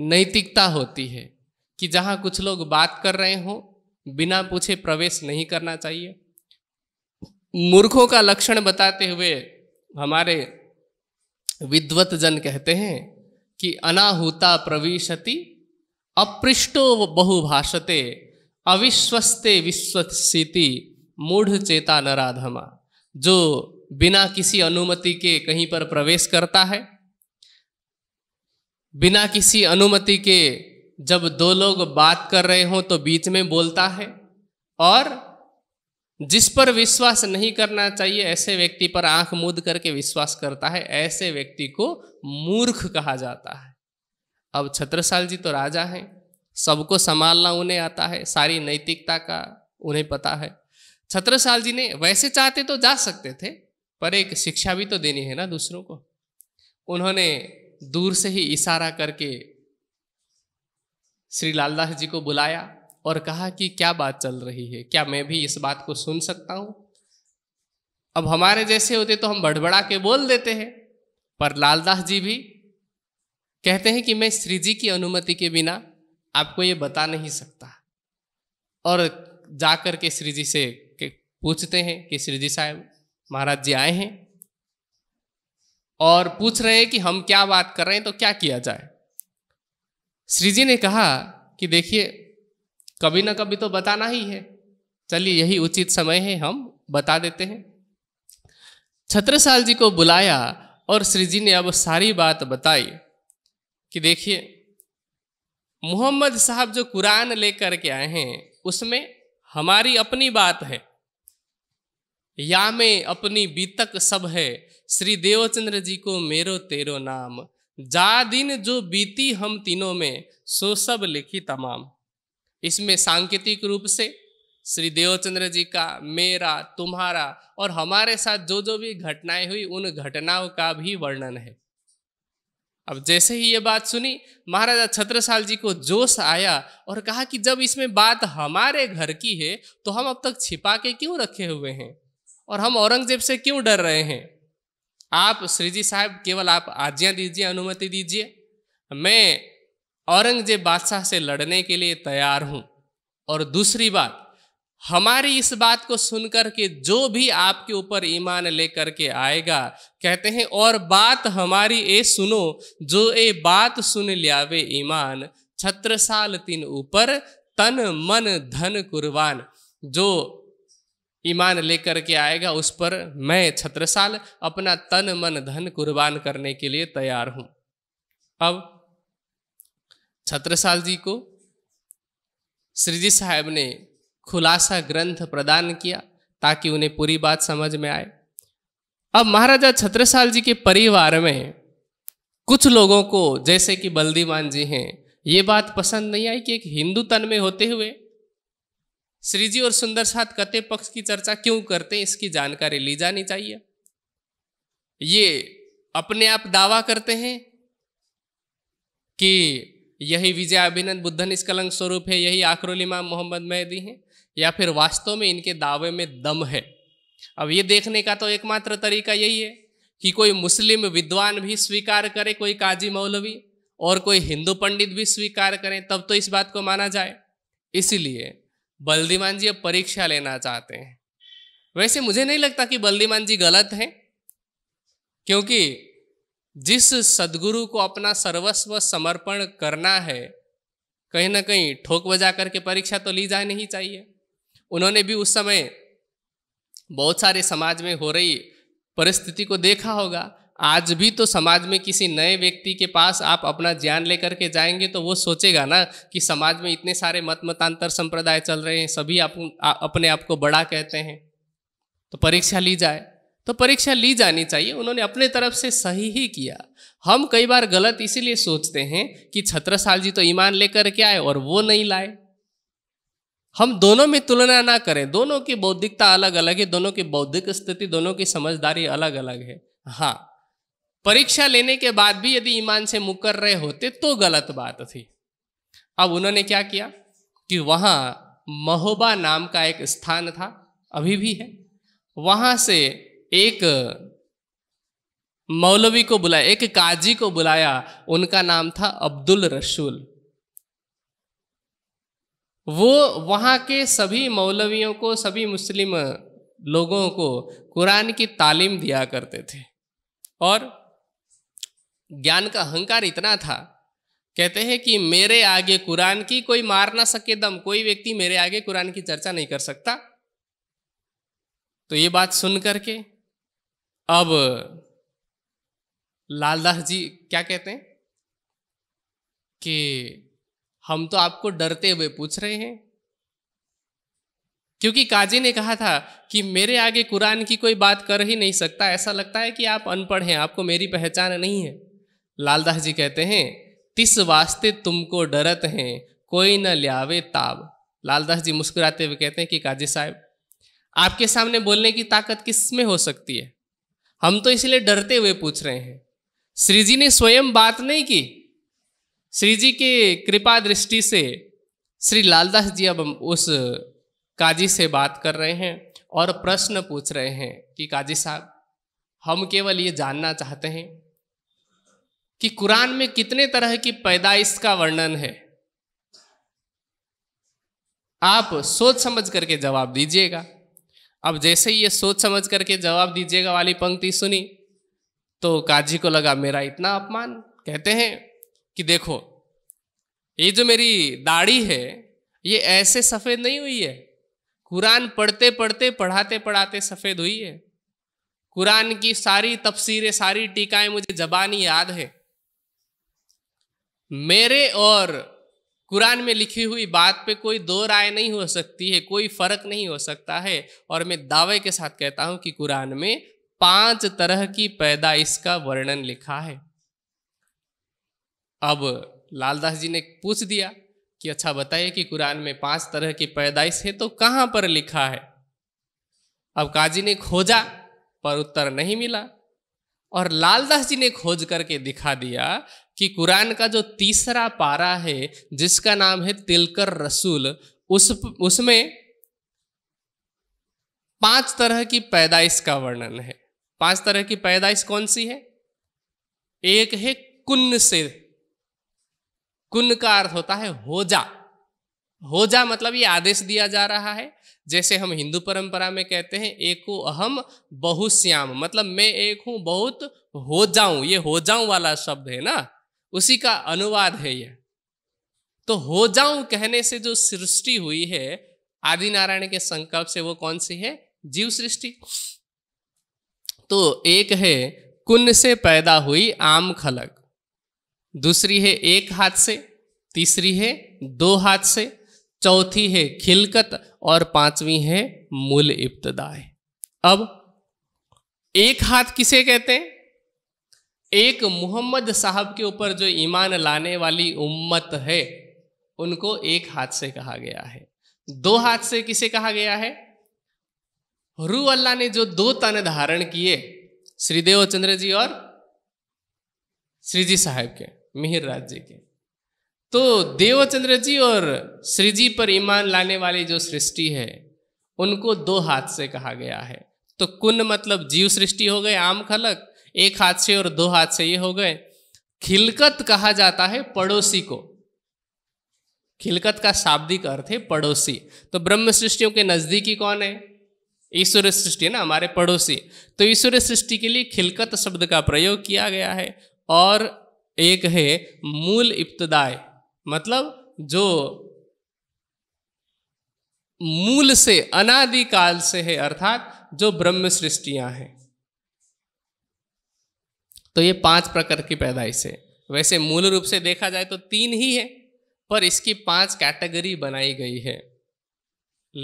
नैतिकता होती है कि जहाँ कुछ लोग बात कर रहे हों बिना पूछे प्रवेश नहीं करना चाहिए मूर्खों का लक्षण बताते हुए हमारे विद्वत जन कहते हैं कि अनाहूता प्रविशति अपृष्टो बहुभाषते अविश्वस्ते विश्वसिति मूढ़ चेता नराधमा जो बिना किसी अनुमति के कहीं पर प्रवेश करता है बिना किसी अनुमति के जब दो लोग बात कर रहे हों तो बीच में बोलता है और जिस पर विश्वास नहीं करना चाहिए ऐसे व्यक्ति पर आंख मूद करके विश्वास करता है ऐसे व्यक्ति को मूर्ख कहा जाता है अब छत्रसाल जी तो राजा हैं सबको संभालना उन्हें आता है सारी नैतिकता का उन्हें पता है छत्रसाल जी ने वैसे चाहते तो जा सकते थे पर एक शिक्षा भी तो देनी है ना दूसरों को उन्होंने दूर से ही इशारा करके श्री लालदास जी को बुलाया और कहा कि क्या बात चल रही है क्या मैं भी इस बात को सुन सकता हूँ अब हमारे जैसे होते तो हम बड़बड़ा के बोल देते हैं पर लालदास जी भी कहते हैं कि मैं श्री जी की अनुमति के बिना आपको ये बता नहीं सकता और जा कर के श्री जी से पूछते हैं कि श्री जी साहब महाराज जी आए हैं और पूछ रहे हैं कि हम क्या बात कर रहे हैं तो क्या किया जाए श्री जी ने कहा कि देखिए कभी ना कभी तो बताना ही है चलिए यही उचित समय है हम बता देते हैं छत्रसाल जी को बुलाया और श्री जी ने अब सारी बात बताई कि देखिए मोहम्मद साहब जो कुरान लेकर के आए हैं उसमें हमारी अपनी बात है या में अपनी बीतक सब है श्री देवचंद्र जी को मेरो तेरो नाम जा दिन जो बीती हम तीनों में सो सब लिखी तमाम इसमें सांकेतिक रूप से श्री देवचंद्र जी का मेरा तुम्हारा और हमारे साथ जो जो भी घटनाएं हुई उन घटनाओं का भी वर्णन है अब जैसे ही ये बात सुनी महाराजा छत्रसाल जी को जोश आया और कहा कि जब इसमें बात हमारे घर की है तो हम अब तक छिपा के क्यों रखे हुए हैं और हम औरंगजेब से क्यों डर रहे हैं आप श्री जी साहब केवल आप आज्ञा दीजिए अनुमति दीजिए मैं औरंगजेब बादशाह से लड़ने के लिए तैयार हूँ और दूसरी बात हमारी इस बात को सुनकर के जो भी आपके ऊपर ईमान लेकर के आएगा कहते हैं और बात हमारी ए सुनो जो ए बात सुन लिया वे ईमान छत्र साल तीन ऊपर तन मन धन कुर्बान जो ईमान लेकर के आएगा उस पर मैं छत्रसाल अपना तन मन धन कुर्बान करने के लिए तैयार हूं अब छत्रसाल जी को श्रीजी साहब ने खुलासा ग्रंथ प्रदान किया ताकि उन्हें पूरी बात समझ में आए अब महाराजा छत्रसाल जी के परिवार में कुछ लोगों को जैसे कि बल्दीमान जी हैं ये बात पसंद नहीं आई कि एक हिंदू तन में होते हुए श्रीजी और सुंदर साथ कते पक्ष की चर्चा क्यों करते हैं इसकी जानकारी ली जानी चाहिए ये अपने आप दावा करते हैं कि यही विजय अभिनंद बुद्ध निष्कलंक स्वरूप है यही आखरुल इमाम मोहम्मद मेहदी हैं या फिर वास्तव में इनके दावे में दम है अब ये देखने का तो एकमात्र तरीका यही है कि कोई मुस्लिम विद्वान भी स्वीकार करे कोई काजी मौलवी और कोई हिंदू पंडित भी स्वीकार करें तब तो इस बात को माना जाए इसीलिए बल्दीमान जी अब परीक्षा लेना चाहते हैं वैसे मुझे नहीं लगता कि बल्दीमान जी गलत हैं क्योंकि जिस सदगुरु को अपना सर्वस्व समर्पण करना है कहीं ना कहीं ठोक बजा करके परीक्षा तो ली जाए नहीं चाहिए उन्होंने भी उस समय बहुत सारे समाज में हो रही परिस्थिति को देखा होगा आज भी तो समाज में किसी नए व्यक्ति के पास आप अपना ज्ञान लेकर के जाएंगे तो वो सोचेगा ना कि समाज में इतने सारे मत मतांतर संप्रदाय चल रहे हैं सभी आप अपने आप को बड़ा कहते हैं तो परीक्षा ली जाए तो परीक्षा ली जानी चाहिए उन्होंने अपने तरफ से सही ही किया हम कई बार गलत इसीलिए सोचते हैं कि छत्रसाल जी तो ईमान लेकर के आए और वो नहीं लाए हम दोनों में तुलना ना करें दोनों की बौद्धिकता अलग अलग है दोनों की बौद्धिक स्थिति दोनों की समझदारी अलग अलग है हाँ परीक्षा लेने के बाद भी यदि ईमान से मुकर रहे होते तो गलत बात थी अब उन्होंने क्या किया कि वहाँ महोबा नाम का एक स्थान था अभी भी है वहाँ से एक मौलवी को बुलाया एक काजी को बुलाया उनका नाम था अब्दुल रसूल वो वहाँ के सभी मौलवियों को सभी मुस्लिम लोगों को कुरान की तालीम दिया करते थे और ज्ञान का अहंकार इतना था कहते हैं कि मेरे आगे कुरान की कोई मार ना सके दम कोई व्यक्ति मेरे आगे कुरान की चर्चा नहीं कर सकता तो ये बात सुन करके अब लालदास जी क्या कहते हैं कि हम तो आपको डरते हुए पूछ रहे हैं क्योंकि काजी ने कहा था कि मेरे आगे कुरान की कोई बात कर ही नहीं सकता ऐसा लगता है कि आप अनपढ़ हैं आपको मेरी पहचान नहीं है लालदास जी कहते हैं तिस वास्ते तुमको डरत हैं कोई न ल्यावे ताब लालदास जी मुस्कुराते हुए कहते हैं कि काजी साहब आपके सामने बोलने की ताकत किस में हो सकती है हम तो इसलिए डरते हुए पूछ रहे हैं श्री जी ने स्वयं बात नहीं की श्री जी के कृपा दृष्टि से श्री लालदास जी अब उस काजी से बात कर रहे हैं और प्रश्न पूछ रहे हैं कि काजी साहब हम केवल ये जानना चाहते हैं कि कुरान में कितने तरह की पैदाइश का वर्णन है आप सोच समझ करके जवाब दीजिएगा अब जैसे ही ये सोच समझ करके जवाब दीजिएगा वाली पंक्ति सुनी तो काजी को लगा मेरा इतना अपमान कहते हैं कि देखो ये जो मेरी दाढ़ी है ये ऐसे सफ़ेद नहीं हुई है कुरान पढ़ते पढ़ते पढ़ाते पढ़ाते सफ़ेद हुई है कुरान की सारी तफसीरें सारी टीकाएं मुझे जबानी याद है मेरे और कुरान में लिखी हुई बात पे कोई दो राय नहीं हो सकती है कोई फर्क नहीं हो सकता है और मैं दावे के साथ कहता हूं कि कुरान में पांच तरह की पैदाइश का वर्णन लिखा है अब लालदास जी ने पूछ दिया कि अच्छा बताइए कि कुरान में पांच तरह की पैदाइश है तो कहां पर लिखा है अब काजी ने खोजा पर उत्तर नहीं मिला और लालदास जी ने खोज करके दिखा दिया कि कुरान का जो तीसरा पारा है जिसका नाम है तिलकर रसूल उस उसमें पांच तरह की पैदाइश का वर्णन है पांच तरह की पैदाइश कौन सी है एक है कुन्न से कुन्न का अर्थ होता है होजा होजा मतलब ये आदेश दिया जा रहा है जैसे हम हिंदू परंपरा में कहते हैं एको अहम बहुश्याम मतलब मैं एक हूं बहुत हो जाऊं ये हो जाऊं वाला शब्द है ना उसी का अनुवाद है यह तो हो जाऊं कहने से जो सृष्टि हुई है आदि नारायण के संकल्प से वो कौन सी है जीव सृष्टि तो एक है कुंड से पैदा हुई आम खलक दूसरी है एक हाथ से तीसरी है दो हाथ से चौथी है खिलकत और पांचवी है मूल इब्तदाय अब एक हाथ किसे कहते हैं एक मोहम्मद साहब के ऊपर जो ईमान लाने वाली उम्मत है उनको एक हाथ से कहा गया है दो हाथ से किसे कहा गया है रू अल्लाह ने जो दो तन धारण किए श्रीदेव चंद्र जी और श्रीजी साहब के मिहिर राज जी के तो देवचंद्र जी और श्रीजी पर ईमान लाने वाली जो सृष्टि है उनको दो हाथ से कहा गया है तो कुन मतलब जीव सृष्टि हो गए आम खलक एक हाथ से और दो हाथ से ये हो गए खिलकत कहा जाता है पड़ोसी को खिलकत का शाब्दिक अर्थ है पड़ोसी तो ब्रह्म सृष्टियों के नजदीकी कौन है ईश्वर सृष्टि है ना हमारे पड़ोसी तो ईश्वर सृष्टि के लिए खिलकत शब्द का प्रयोग किया गया है और एक है मूल इब्तदाय मतलब जो मूल से अनादिकाल से है अर्थात जो ब्रह्म सृष्टियां हैं तो ये पांच प्रकार की पैदाइश है वैसे मूल रूप से देखा जाए तो तीन ही है पर इसकी पांच कैटेगरी बनाई गई है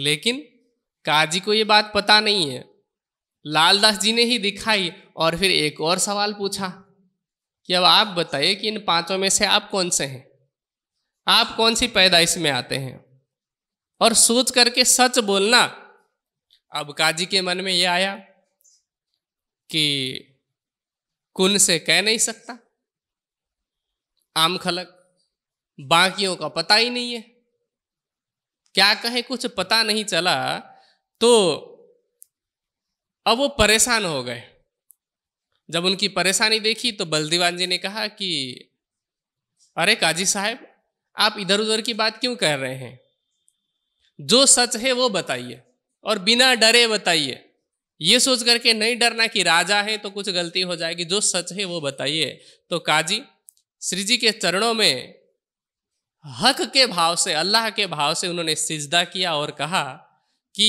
लेकिन काजी को ये बात पता नहीं है लालदास जी ने ही दिखाई और फिर एक और सवाल पूछा कि अब आप बताइए कि इन पांचों में से आप कौन से हैं आप कौन सी पैदाइश में आते हैं और सोच करके सच बोलना अब काजी के मन में यह आया कि कुल से कह नहीं सकता आम खलक बाकियों का पता ही नहीं है क्या कहे कुछ पता नहीं चला तो अब वो परेशान हो गए जब उनकी परेशानी देखी तो बल्दीवान जी ने कहा कि अरे काजी साहब आप इधर उधर की बात क्यों कर रहे हैं जो सच है वो बताइए और बिना डरे बताइए ये सोच करके नहीं डरना कि राजा है तो कुछ गलती हो जाएगी जो सच है वो बताइए तो काजी श्री जी के चरणों में हक के भाव से अल्लाह के भाव से उन्होंने सिजदा किया और कहा कि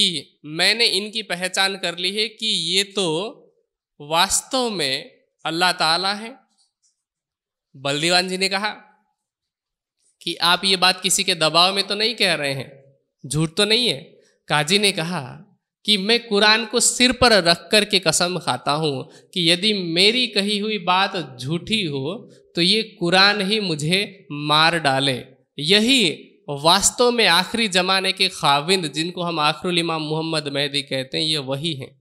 मैंने इनकी पहचान कर ली है कि ये तो वास्तव में अल्लाह ताला है बलदीवान जी ने कहा कि आप ये बात किसी के दबाव में तो नहीं कह रहे हैं झूठ तो नहीं है काजी ने कहा कि मैं कुरान को सिर पर रख कर के कसम खाता हूँ कि यदि मेरी कही हुई बात झूठी हो तो ये कुरान ही मुझे मार डाले यही वास्तव में आखिरी ज़माने के खाविंद जिनको हम आखिरुल इमाम मोहम्मद मेहदी कहते हैं ये वही हैं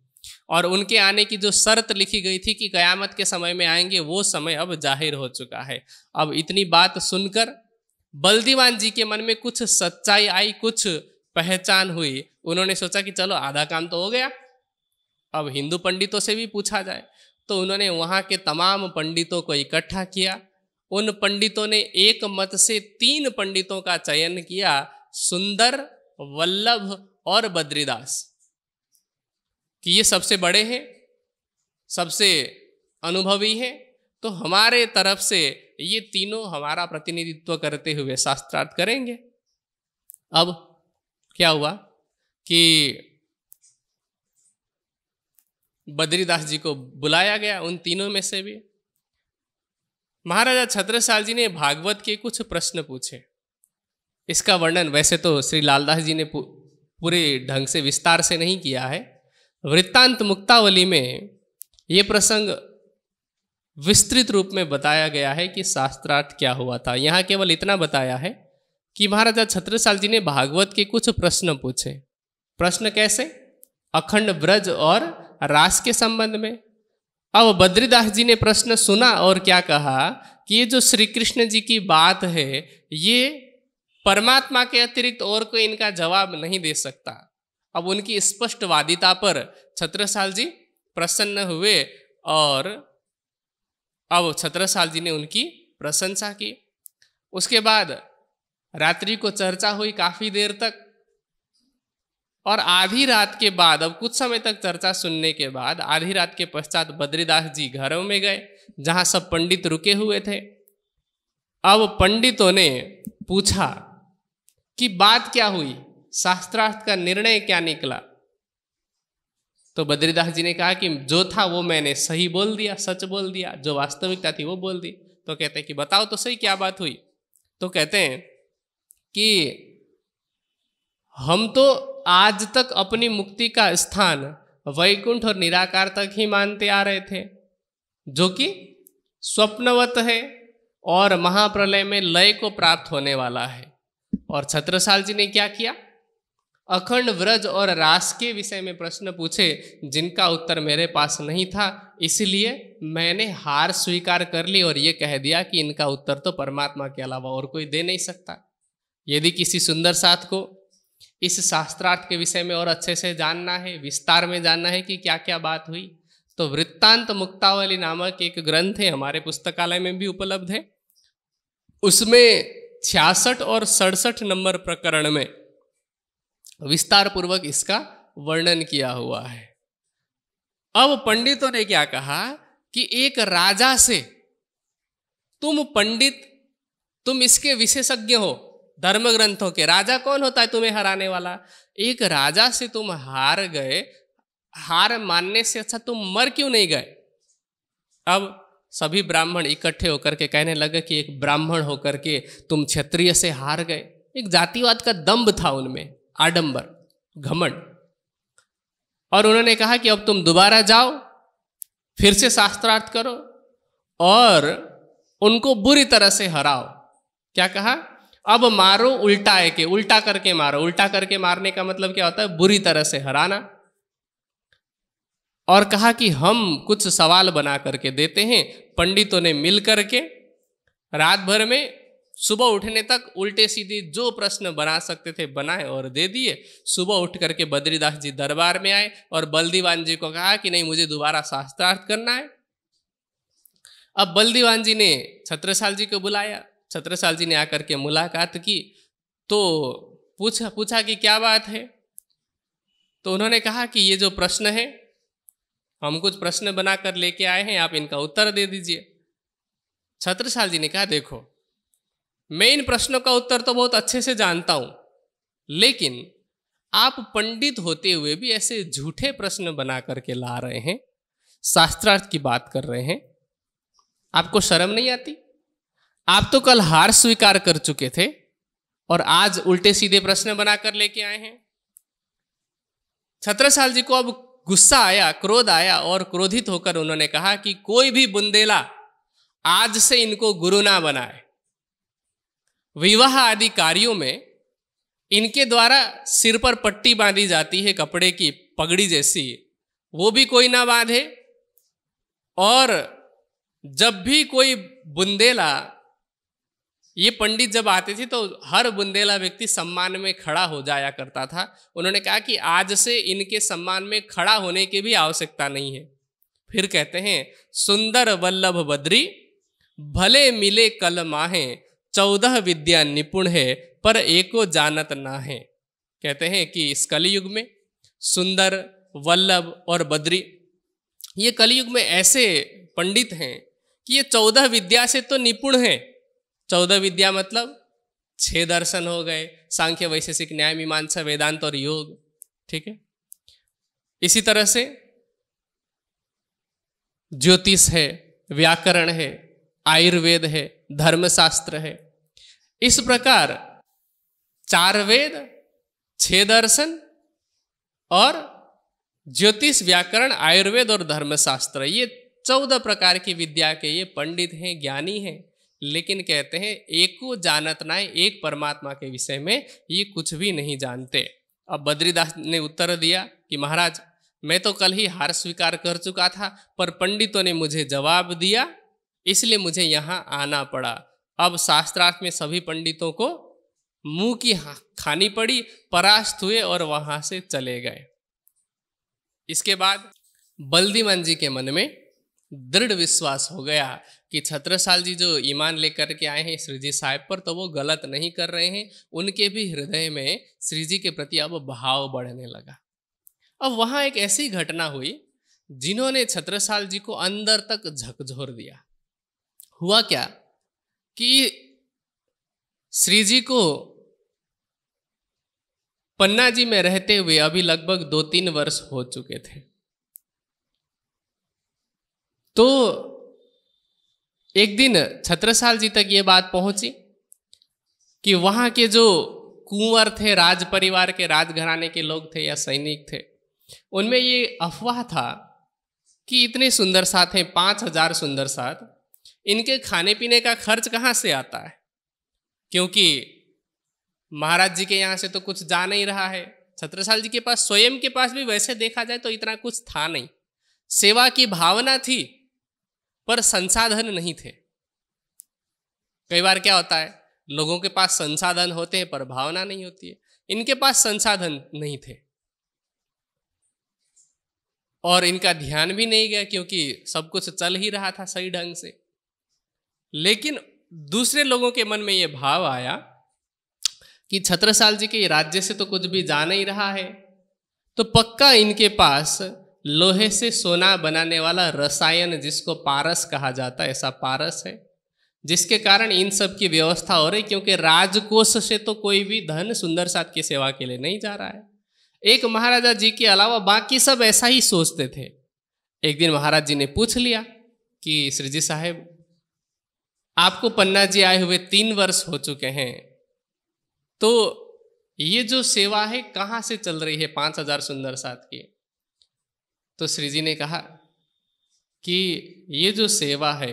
और उनके आने की जो शर्त लिखी गई थी कि क़यामत के समय में आएंगे वो समय अब जाहिर हो चुका है अब इतनी बात सुनकर बल्दीवान जी के मन में कुछ सच्चाई आई कुछ पहचान हुई उन्होंने सोचा कि चलो आधा काम तो हो गया अब हिंदू पंडितों से भी पूछा जाए तो उन्होंने वहाँ के तमाम पंडितों को इकट्ठा किया उन पंडितों ने एक मत से तीन पंडितों का चयन किया सुंदर वल्लभ और बद्रीदास कि ये सबसे बड़े हैं सबसे अनुभवी हैं तो हमारे तरफ से ये तीनों हमारा प्रतिनिधित्व करते हुए शास्त्रार्थ करेंगे अब क्या हुआ कि बद्रीदास जी को बुलाया गया उन तीनों में से भी महाराजा छत्रसाल जी ने भागवत के कुछ प्रश्न पूछे इसका वर्णन वैसे तो श्री लालदास जी ने पूरे ढंग से विस्तार से नहीं किया है वृत्तांत मुक्तावली में ये प्रसंग विस्तृत रूप में बताया गया है कि शास्त्रार्थ क्या हुआ था यहाँ केवल इतना बताया है कि महाराजा छत्रसाल जी ने भागवत के कुछ प्रश्न पूछे प्रश्न कैसे अखंड ब्रज और रास के संबंध में अब बद्रीदास जी ने प्रश्न सुना और क्या कहा कि ये जो श्री कृष्ण जी की बात है ये परमात्मा के अतिरिक्त और कोई इनका जवाब नहीं दे सकता अब उनकी स्पष्टवादिता पर छत्रसाल जी प्रसन्न हुए और अब छत्रसाल जी ने उनकी प्रशंसा की उसके बाद रात्रि को चर्चा हुई काफी देर तक और आधी रात के बाद अब कुछ समय तक चर्चा सुनने के बाद आधी रात के पश्चात बद्रीदास जी घरों में गए जहां सब पंडित रुके हुए थे अब पंडितों ने पूछा कि बात क्या हुई शास्त्रार्थ का निर्णय क्या निकला तो बद्रीदास जी ने कहा कि जो था वो मैंने सही बोल दिया सच बोल दिया जो वास्तविकता थी वो बोल दी तो कहते हैं कि बताओ तो सही क्या बात हुई तो कहते हैं कि हम तो आज तक अपनी मुक्ति का स्थान वैकुंठ और निराकार तक ही मानते आ रहे थे जो कि स्वप्नवत है और महाप्रलय में लय को प्राप्त होने वाला है और छत्रसाल जी ने क्या किया अखंड व्रज और रास के विषय में प्रश्न पूछे जिनका उत्तर मेरे पास नहीं था इसलिए मैंने हार स्वीकार कर ली और ये कह दिया कि इनका उत्तर तो परमात्मा के अलावा और कोई दे नहीं सकता यदि किसी सुंदर साथ को इस शास्त्रार्थ के विषय में और अच्छे से जानना है विस्तार में जानना है कि क्या क्या बात हुई तो वृत्तांत मुक्तावली नामक एक ग्रंथ है हमारे पुस्तकालय में भी उपलब्ध है उसमें छियासठ और सड़सठ नंबर प्रकरण में विस्तार पूर्वक इसका वर्णन किया हुआ है अब पंडितों ने क्या कहा कि एक राजा से तुम पंडित तुम इसके विशेषज्ञ हो धर्म ग्रंथों के राजा कौन होता है तुम्हें हराने वाला एक राजा से तुम हार गए हार मानने से अच्छा तुम मर क्यों नहीं गए अब सभी ब्राह्मण इकट्ठे होकर के कहने लगे कि एक ब्राह्मण होकर के तुम क्षत्रिय से हार गए एक जातिवाद का दम्भ था उनमें आडंबर घमंड और उन्होंने कहा कि अब तुम दोबारा जाओ फिर से शास्त्रार्थ करो और उनको बुरी तरह से हराओ क्या कहा अब मारो उल्टा है के उल्टा करके मारो उल्टा करके मारने का मतलब क्या होता है बुरी तरह से हराना और कहा कि हम कुछ सवाल बना करके देते हैं पंडितों ने मिल करके रात भर में सुबह उठने तक उल्टे सीधे जो प्रश्न बना सकते थे बनाए और दे दिए सुबह उठ करके बद्रीदास जी दरबार में आए और बल्दीवान जी को कहा कि नहीं मुझे दोबारा शास्त्रार्थ करना है अब बल्दीवान जी ने छत्रसाल जी को बुलाया छत्रसाल जी ने आकर के मुलाकात की तो पूछा पूछा कि क्या बात है तो उन्होंने कहा कि ये जो प्रश्न है हम कुछ प्रश्न बनाकर लेके आए हैं आप इनका उत्तर दे दीजिए छत्रसाल जी ने कहा देखो मैं इन प्रश्नों का उत्तर तो बहुत अच्छे से जानता हूं लेकिन आप पंडित होते हुए भी ऐसे झूठे प्रश्न बना करके ला रहे हैं शास्त्रार्थ की बात कर रहे हैं आपको शर्म नहीं आती आप तो कल हार स्वीकार कर चुके थे और आज उल्टे सीधे प्रश्न बनाकर लेके आए हैं छत्रसाल जी को अब गुस्सा आया क्रोध आया और क्रोधित होकर उन्होंने कहा कि कोई भी बुंदेला आज से इनको गुरु ना बनाए विवाह आदि कार्यों में इनके द्वारा सिर पर पट्टी बांधी जाती है कपड़े की पगड़ी जैसी वो भी कोई ना बांधे और जब भी कोई बुंदेला ये पंडित जब आते थे तो हर बुंदेला व्यक्ति सम्मान में खड़ा हो जाया करता था उन्होंने कहा कि आज से इनके सम्मान में खड़ा होने की भी आवश्यकता नहीं है फिर कहते हैं सुंदर वल्लभ बद्री भले मिले कल माहे चौदह विद्या निपुण है पर एको जानत ना है कहते हैं कि इस कलयुग में सुंदर वल्लभ और बद्री ये कलयुग में ऐसे पंडित हैं कि ये चौदह विद्या से तो निपुण हैं चौदह विद्या मतलब छह दर्शन हो गए सांख्य वैशेषिक न्याय मीमांसा वेदांत और योग ठीक है इसी तरह से ज्योतिष है व्याकरण है आयुर्वेद है धर्मशास्त्र है इस प्रकार चार वेद छह दर्शन और ज्योतिष व्याकरण आयुर्वेद और धर्मशास्त्र ये चौदह प्रकार की विद्या के ये पंडित हैं ज्ञानी हैं लेकिन कहते हैं एको जानत नाय एक परमात्मा के विषय में ये कुछ भी नहीं जानते अब बद्रीदास ने उत्तर दिया कि महाराज मैं तो कल ही हार स्वीकार कर चुका था पर पंडितों ने मुझे जवाब दिया इसलिए मुझे यहाँ आना पड़ा अब शास्त्रार्थ में सभी पंडितों को मुंह की खानी पड़ी परास्त हुए और वहां से चले गए इसके बाद बल्दीमन जी के मन में दृढ़ विश्वास हो गया कि छत्रसाल जी जो ईमान लेकर के आए हैं श्री जी साहब पर तो वो गलत नहीं कर रहे हैं उनके भी हृदय में श्री जी के प्रति अब भाव बढ़ने लगा अब वहाँ एक ऐसी घटना हुई जिन्होंने छत्रसाल जी को अंदर तक झकझोर दिया हुआ क्या कि श्री जी को पन्ना जी में रहते हुए अभी लगभग दो तीन वर्ष हो चुके थे तो एक दिन छत्रसाल जी तक ये बात पहुंची कि वहाँ के जो कुंवर थे राज परिवार के राजघराने के लोग थे या सैनिक थे उनमें ये अफवाह था कि इतने सुंदर साथ हैं पाँच हजार सुंदर साथ इनके खाने पीने का खर्च कहाँ से आता है क्योंकि महाराज जी के यहाँ से तो कुछ जा नहीं रहा है छत्रसाल जी के पास स्वयं के पास भी वैसे देखा जाए तो इतना कुछ था नहीं सेवा की भावना थी पर संसाधन नहीं थे कई बार क्या होता है लोगों के पास संसाधन होते हैं पर भावना नहीं होती है इनके पास संसाधन नहीं थे और इनका ध्यान भी नहीं गया क्योंकि सब कुछ चल ही रहा था सही ढंग से लेकिन दूसरे लोगों के मन में यह भाव आया कि छत्रसाल जी के राज्य से तो कुछ भी जा नहीं रहा है तो पक्का इनके पास लोहे से सोना बनाने वाला रसायन जिसको पारस कहा जाता है ऐसा पारस है जिसके कारण इन सब की व्यवस्था हो रही क्योंकि राजकोष से तो कोई भी धन सुंदर साथ की सेवा के लिए नहीं जा रहा है एक महाराजा जी के अलावा बाकी सब ऐसा ही सोचते थे एक दिन महाराज जी ने पूछ लिया कि श्री जी साहेब आपको पन्ना जी आए हुए तीन वर्ष हो चुके हैं तो ये जो सेवा है कहाँ से चल रही है पाँच हजार सुंदर साथ की तो श्री जी ने कहा कि ये जो सेवा है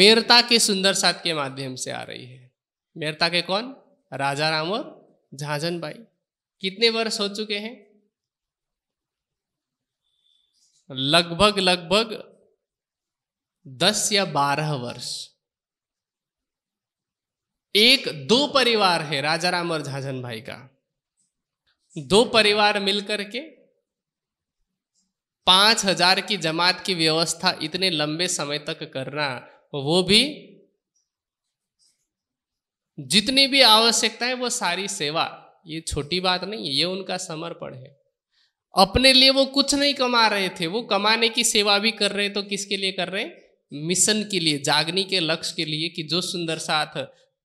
मेरता के सुंदर साथ के माध्यम से आ रही है मेरता के कौन राजा राम और झांझन भाई कितने वर्ष हो चुके हैं लगभग लगभग दस या बारह वर्ष एक दो परिवार है राजा राम और झाझन भाई का दो परिवार मिलकर के पाँच हजार की जमात की व्यवस्था इतने लंबे समय तक करना वो भी जितनी भी आवश्यकता है वो सारी सेवा ये छोटी बात नहीं है ये उनका समर्पण है अपने लिए वो कुछ नहीं कमा रहे थे वो कमाने की सेवा भी कर रहे तो किसके लिए कर रहे मिशन के लिए जागनी के लक्ष्य के लिए कि जो सुंदर साथ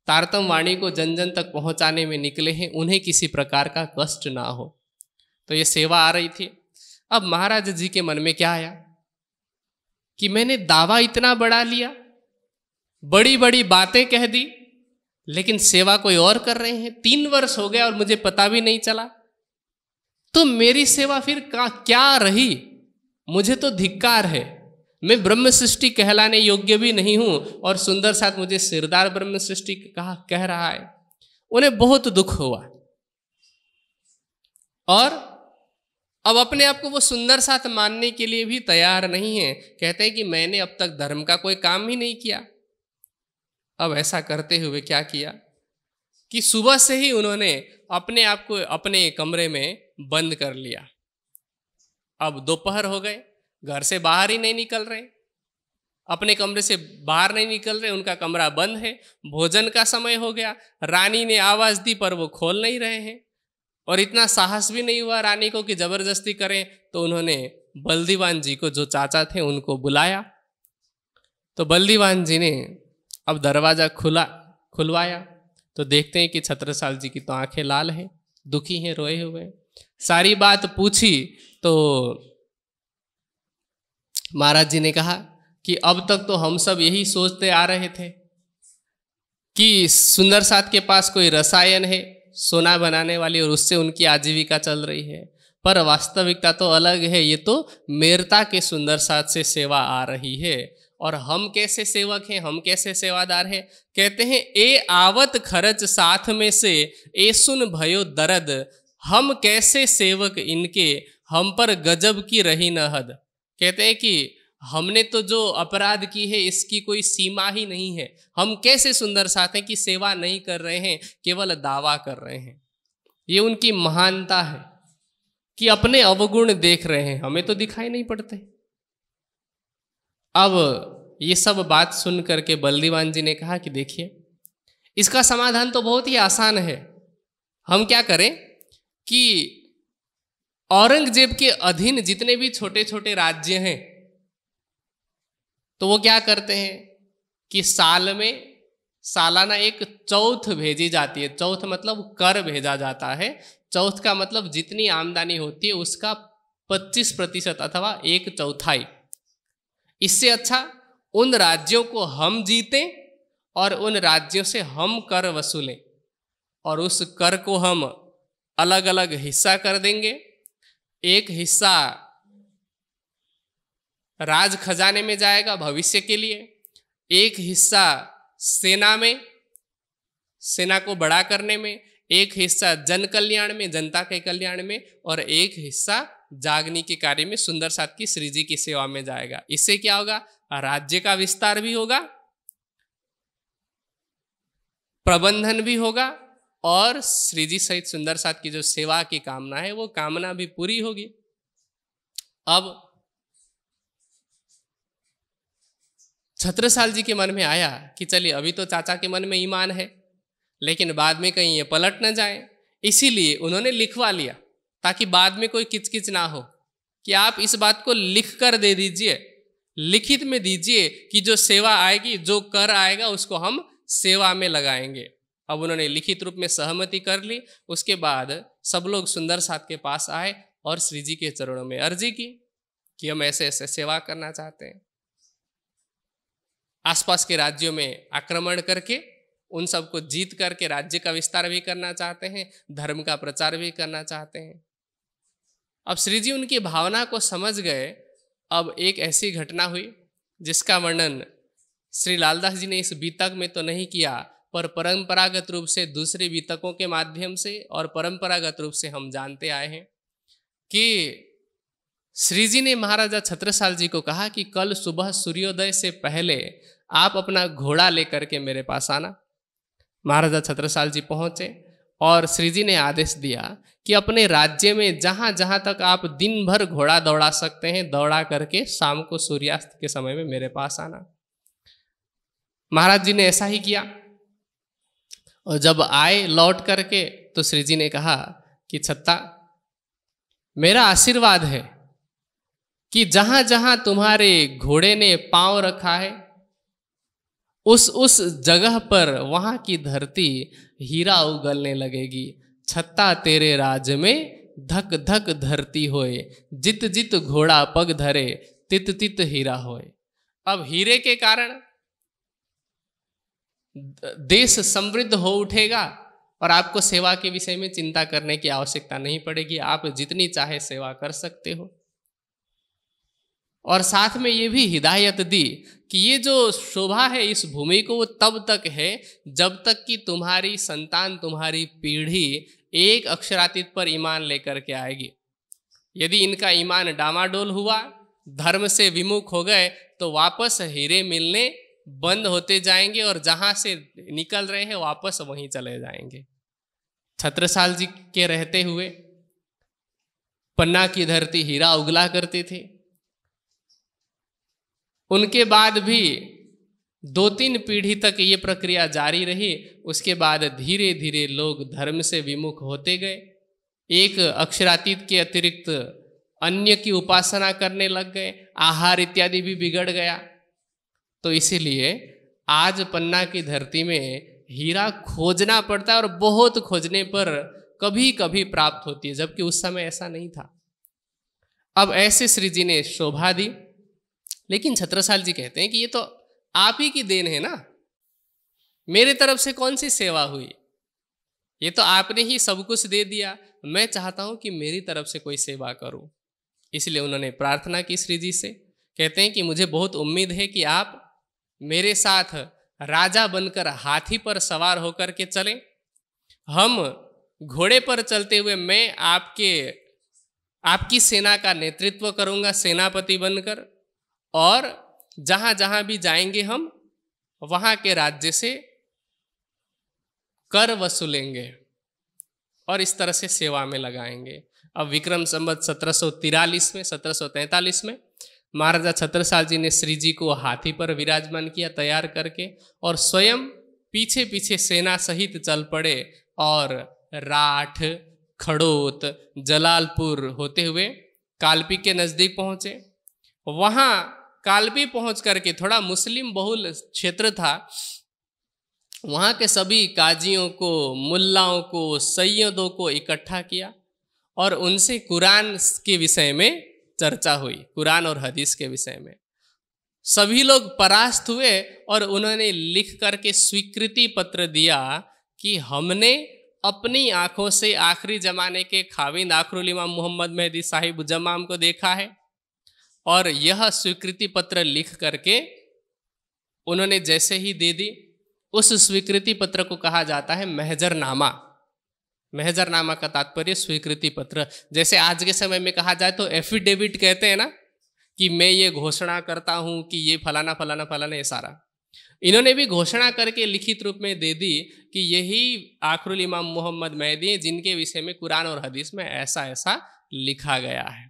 तारतम वाणी को जन जन तक पहुंचाने में निकले हैं उन्हें किसी प्रकार का कष्ट ना हो तो ये सेवा आ रही थी अब महाराज जी के मन में क्या आया कि मैंने दावा इतना बड़ा लिया बड़ी बड़ी बातें कह दी लेकिन सेवा कोई और कर रहे हैं तीन वर्ष हो गया और मुझे पता भी नहीं चला तो मेरी सेवा फिर का क्या रही मुझे तो धिक्कार है मैं ब्रह्म सृष्टि कहलाने योग्य भी नहीं हूं और सुंदर साथ मुझे सिरदार ब्रह्म सृष्टि कहा कह रहा है उन्हें बहुत दुख हुआ और अब अपने आप को वो सुंदर साथ मानने के लिए भी तैयार नहीं है कहते हैं कि मैंने अब तक धर्म का कोई काम ही नहीं किया अब ऐसा करते हुए क्या किया कि सुबह से ही उन्होंने अपने आप को अपने कमरे में बंद कर लिया अब दोपहर हो गए घर से बाहर ही नहीं निकल रहे अपने कमरे से बाहर नहीं निकल रहे उनका कमरा बंद है भोजन का समय हो गया रानी ने आवाज़ दी पर वो खोल नहीं रहे हैं और इतना साहस भी नहीं हुआ रानी को कि जबरदस्ती करें तो उन्होंने बल्दीवान जी को जो चाचा थे उनको बुलाया तो बल्दीवान जी ने अब दरवाज़ा खुला खुलवाया तो देखते हैं कि छत्रसाल जी की तो आंखें लाल हैं दुखी हैं रोए हुए सारी बात पूछी तो महाराज जी ने कहा कि अब तक तो हम सब यही सोचते आ रहे थे कि सुंदर साथ के पास कोई रसायन है सोना बनाने वाली और उससे उनकी आजीविका चल रही है पर वास्तविकता तो अलग है ये तो मेरता के सुंदर साथ से सेवा आ रही है और हम कैसे सेवक हैं हम कैसे सेवादार हैं कहते हैं ए आवत खर्च साथ में से ए सुन भयो दर्द हम कैसे सेवक इनके हम पर गजब की रही न हद कहते हैं कि हमने तो जो अपराध की है इसकी कोई सीमा ही नहीं है हम कैसे सुंदर हैं कि सेवा नहीं कर रहे हैं केवल दावा कर रहे हैं ये उनकी महानता है कि अपने अवगुण देख रहे हैं हमें तो दिखाई नहीं पड़ते अब ये सब बात सुन करके बल्दीवान जी ने कहा कि देखिए इसका समाधान तो बहुत ही आसान है हम क्या करें कि औरंगजेब के अधीन जितने भी छोटे छोटे राज्य हैं तो वो क्या करते हैं कि साल में सालाना एक चौथ भेजी जाती है चौथ मतलब कर भेजा जाता है चौथ का मतलब जितनी आमदनी होती है उसका 25 प्रतिशत अथवा एक चौथाई इससे अच्छा उन राज्यों को हम जीतें और उन राज्यों से हम कर वसूलें और उस कर को हम अलग अलग हिस्सा कर देंगे एक हिस्सा राज खजाने में जाएगा भविष्य के लिए एक हिस्सा सेना में सेना को बड़ा करने में एक हिस्सा जन कल्याण में जनता के कल्याण में और एक हिस्सा जागनी के कार्य में सुंदर साथ की श्री जी की सेवा में जाएगा इससे क्या होगा राज्य का विस्तार भी होगा प्रबंधन भी होगा और श्री जी सहित सुंदर साथ की जो सेवा की कामना है वो कामना भी पूरी होगी अब छत्र साल जी के मन में आया कि चलिए अभी तो चाचा के मन में ईमान है लेकिन बाद में कहीं ये पलट न जाए इसीलिए उन्होंने लिखवा लिया ताकि बाद में कोई किचकिच ना हो कि आप इस बात को लिख कर दे दीजिए लिखित में दीजिए कि जो सेवा आएगी जो कर आएगा उसको हम सेवा में लगाएंगे अब उन्होंने लिखित रूप में सहमति कर ली उसके बाद सब लोग सुंदर साथ के पास आए और श्री जी के चरणों में अर्जी की कि हम ऐसे ऐसे सेवा करना चाहते हैं आसपास के राज्यों में आक्रमण करके उन सबको जीत करके राज्य का विस्तार भी करना चाहते हैं धर्म का प्रचार भी करना चाहते हैं अब श्री जी उनकी भावना को समझ गए अब एक ऐसी घटना हुई जिसका वर्णन श्री लालदास जी ने इस बीतक में तो नहीं किया पर परंपरागत रूप से दूसरे बीतकों के माध्यम से और परंपरागत रूप से हम जानते आए हैं कि श्री जी ने महाराजा छत्रसाल जी को कहा कि कल सुबह सूर्योदय से पहले आप अपना घोड़ा लेकर के मेरे पास आना महाराजा छत्रसाल जी पहुंचे और श्री जी ने आदेश दिया कि अपने राज्य में जहाँ जहाँ तक आप दिन भर घोड़ा दौड़ा सकते हैं दौड़ा करके शाम को सूर्यास्त के समय में मेरे पास आना महाराज जी ने ऐसा ही किया और जब आए लौट करके तो श्री जी ने कहा कि छत्ता मेरा आशीर्वाद है कि जहाँ जहाँ तुम्हारे घोड़े ने पांव रखा है उस उस जगह पर वहाँ की धरती हीरा उगलने लगेगी छत्ता तेरे राज में धक धक धरती होए जित जित घोड़ा पग धरे तित तित हीरा होए अब हीरे के कारण देश समृद्ध हो उठेगा और आपको सेवा के विषय में चिंता करने की आवश्यकता नहीं पड़ेगी आप जितनी चाहे सेवा कर सकते हो और साथ में ये भी हिदायत दी कि ये जो शोभा है इस भूमि को वो तब तक है जब तक कि तुम्हारी संतान तुम्हारी पीढ़ी एक अक्षरातीत पर ईमान लेकर के आएगी यदि इनका ईमान डामाडोल हुआ धर्म से विमुख हो गए तो वापस हीरे मिलने बंद होते जाएंगे और जहाँ से निकल रहे हैं वापस वहीं चले जाएंगे छत्रसाल जी के रहते हुए पन्ना की धरती हीरा उगला करती थी उनके बाद भी दो तीन पीढ़ी तक ये प्रक्रिया जारी रही उसके बाद धीरे धीरे लोग धर्म से विमुख होते गए एक अक्षरातीत के अतिरिक्त अन्य की उपासना करने लग गए आहार इत्यादि भी बिगड़ गया तो इसीलिए आज पन्ना की धरती में हीरा खोजना पड़ता है और बहुत खोजने पर कभी कभी प्राप्त होती है जबकि उस समय ऐसा नहीं था अब ऐसे श्री जी ने शोभा दी लेकिन छत्रसाल जी कहते हैं कि ये तो आप ही की देन है ना मेरे तरफ से कौन सी सेवा हुई ये तो आपने ही सब कुछ दे दिया मैं चाहता हूं कि मेरी तरफ से कोई सेवा करूं इसलिए उन्होंने प्रार्थना की श्री जी से कहते हैं कि मुझे बहुत उम्मीद है कि आप मेरे साथ राजा बनकर हाथी पर सवार होकर के चलें हम घोड़े पर चलते हुए मैं आपके आपकी सेना का नेतृत्व करूंगा सेनापति बनकर और जहाँ जहाँ भी जाएंगे हम वहाँ के राज्य से कर वसूलेंगे और इस तरह से सेवा में लगाएंगे अब विक्रम संबत सत्रह में सत्रह में महाराजा छत्रसाल जी ने श्री जी को हाथी पर विराजमान किया तैयार करके और स्वयं पीछे पीछे सेना सहित चल पड़े और राठ खड़ोत जलालपुर होते हुए कालपी के नज़दीक पहुँचे वहाँ कालबी पहुंच करके थोड़ा मुस्लिम बहुल क्षेत्र था वहाँ के सभी काजियों को मुल्लाओं को सैयदों को इकट्ठा किया और उनसे कुरान के विषय में चर्चा हुई कुरान और हदीस के विषय में सभी लोग परास्त हुए और उन्होंने लिख करके स्वीकृति पत्र दिया कि हमने अपनी आंखों से आखिरी जमाने के खाविंद आखरुल इमाम मोहम्मद मेहदी साहिब जमाम को देखा है और यह स्वीकृति पत्र लिख करके उन्होंने जैसे ही दे दी उस स्वीकृति पत्र को कहा जाता है महजरनामा महजरनामा का तात्पर्य स्वीकृति पत्र जैसे आज के समय में कहा जाए तो एफिडेविट कहते हैं ना कि मैं ये घोषणा करता हूँ कि ये फलाना फलाना फलाना ये सारा इन्होंने भी घोषणा करके लिखित रूप में दे दी कि यही आखरुल इमाम मोहम्मद मेहदी जिनके विषय में कुरान और हदीस में ऐसा ऐसा लिखा गया है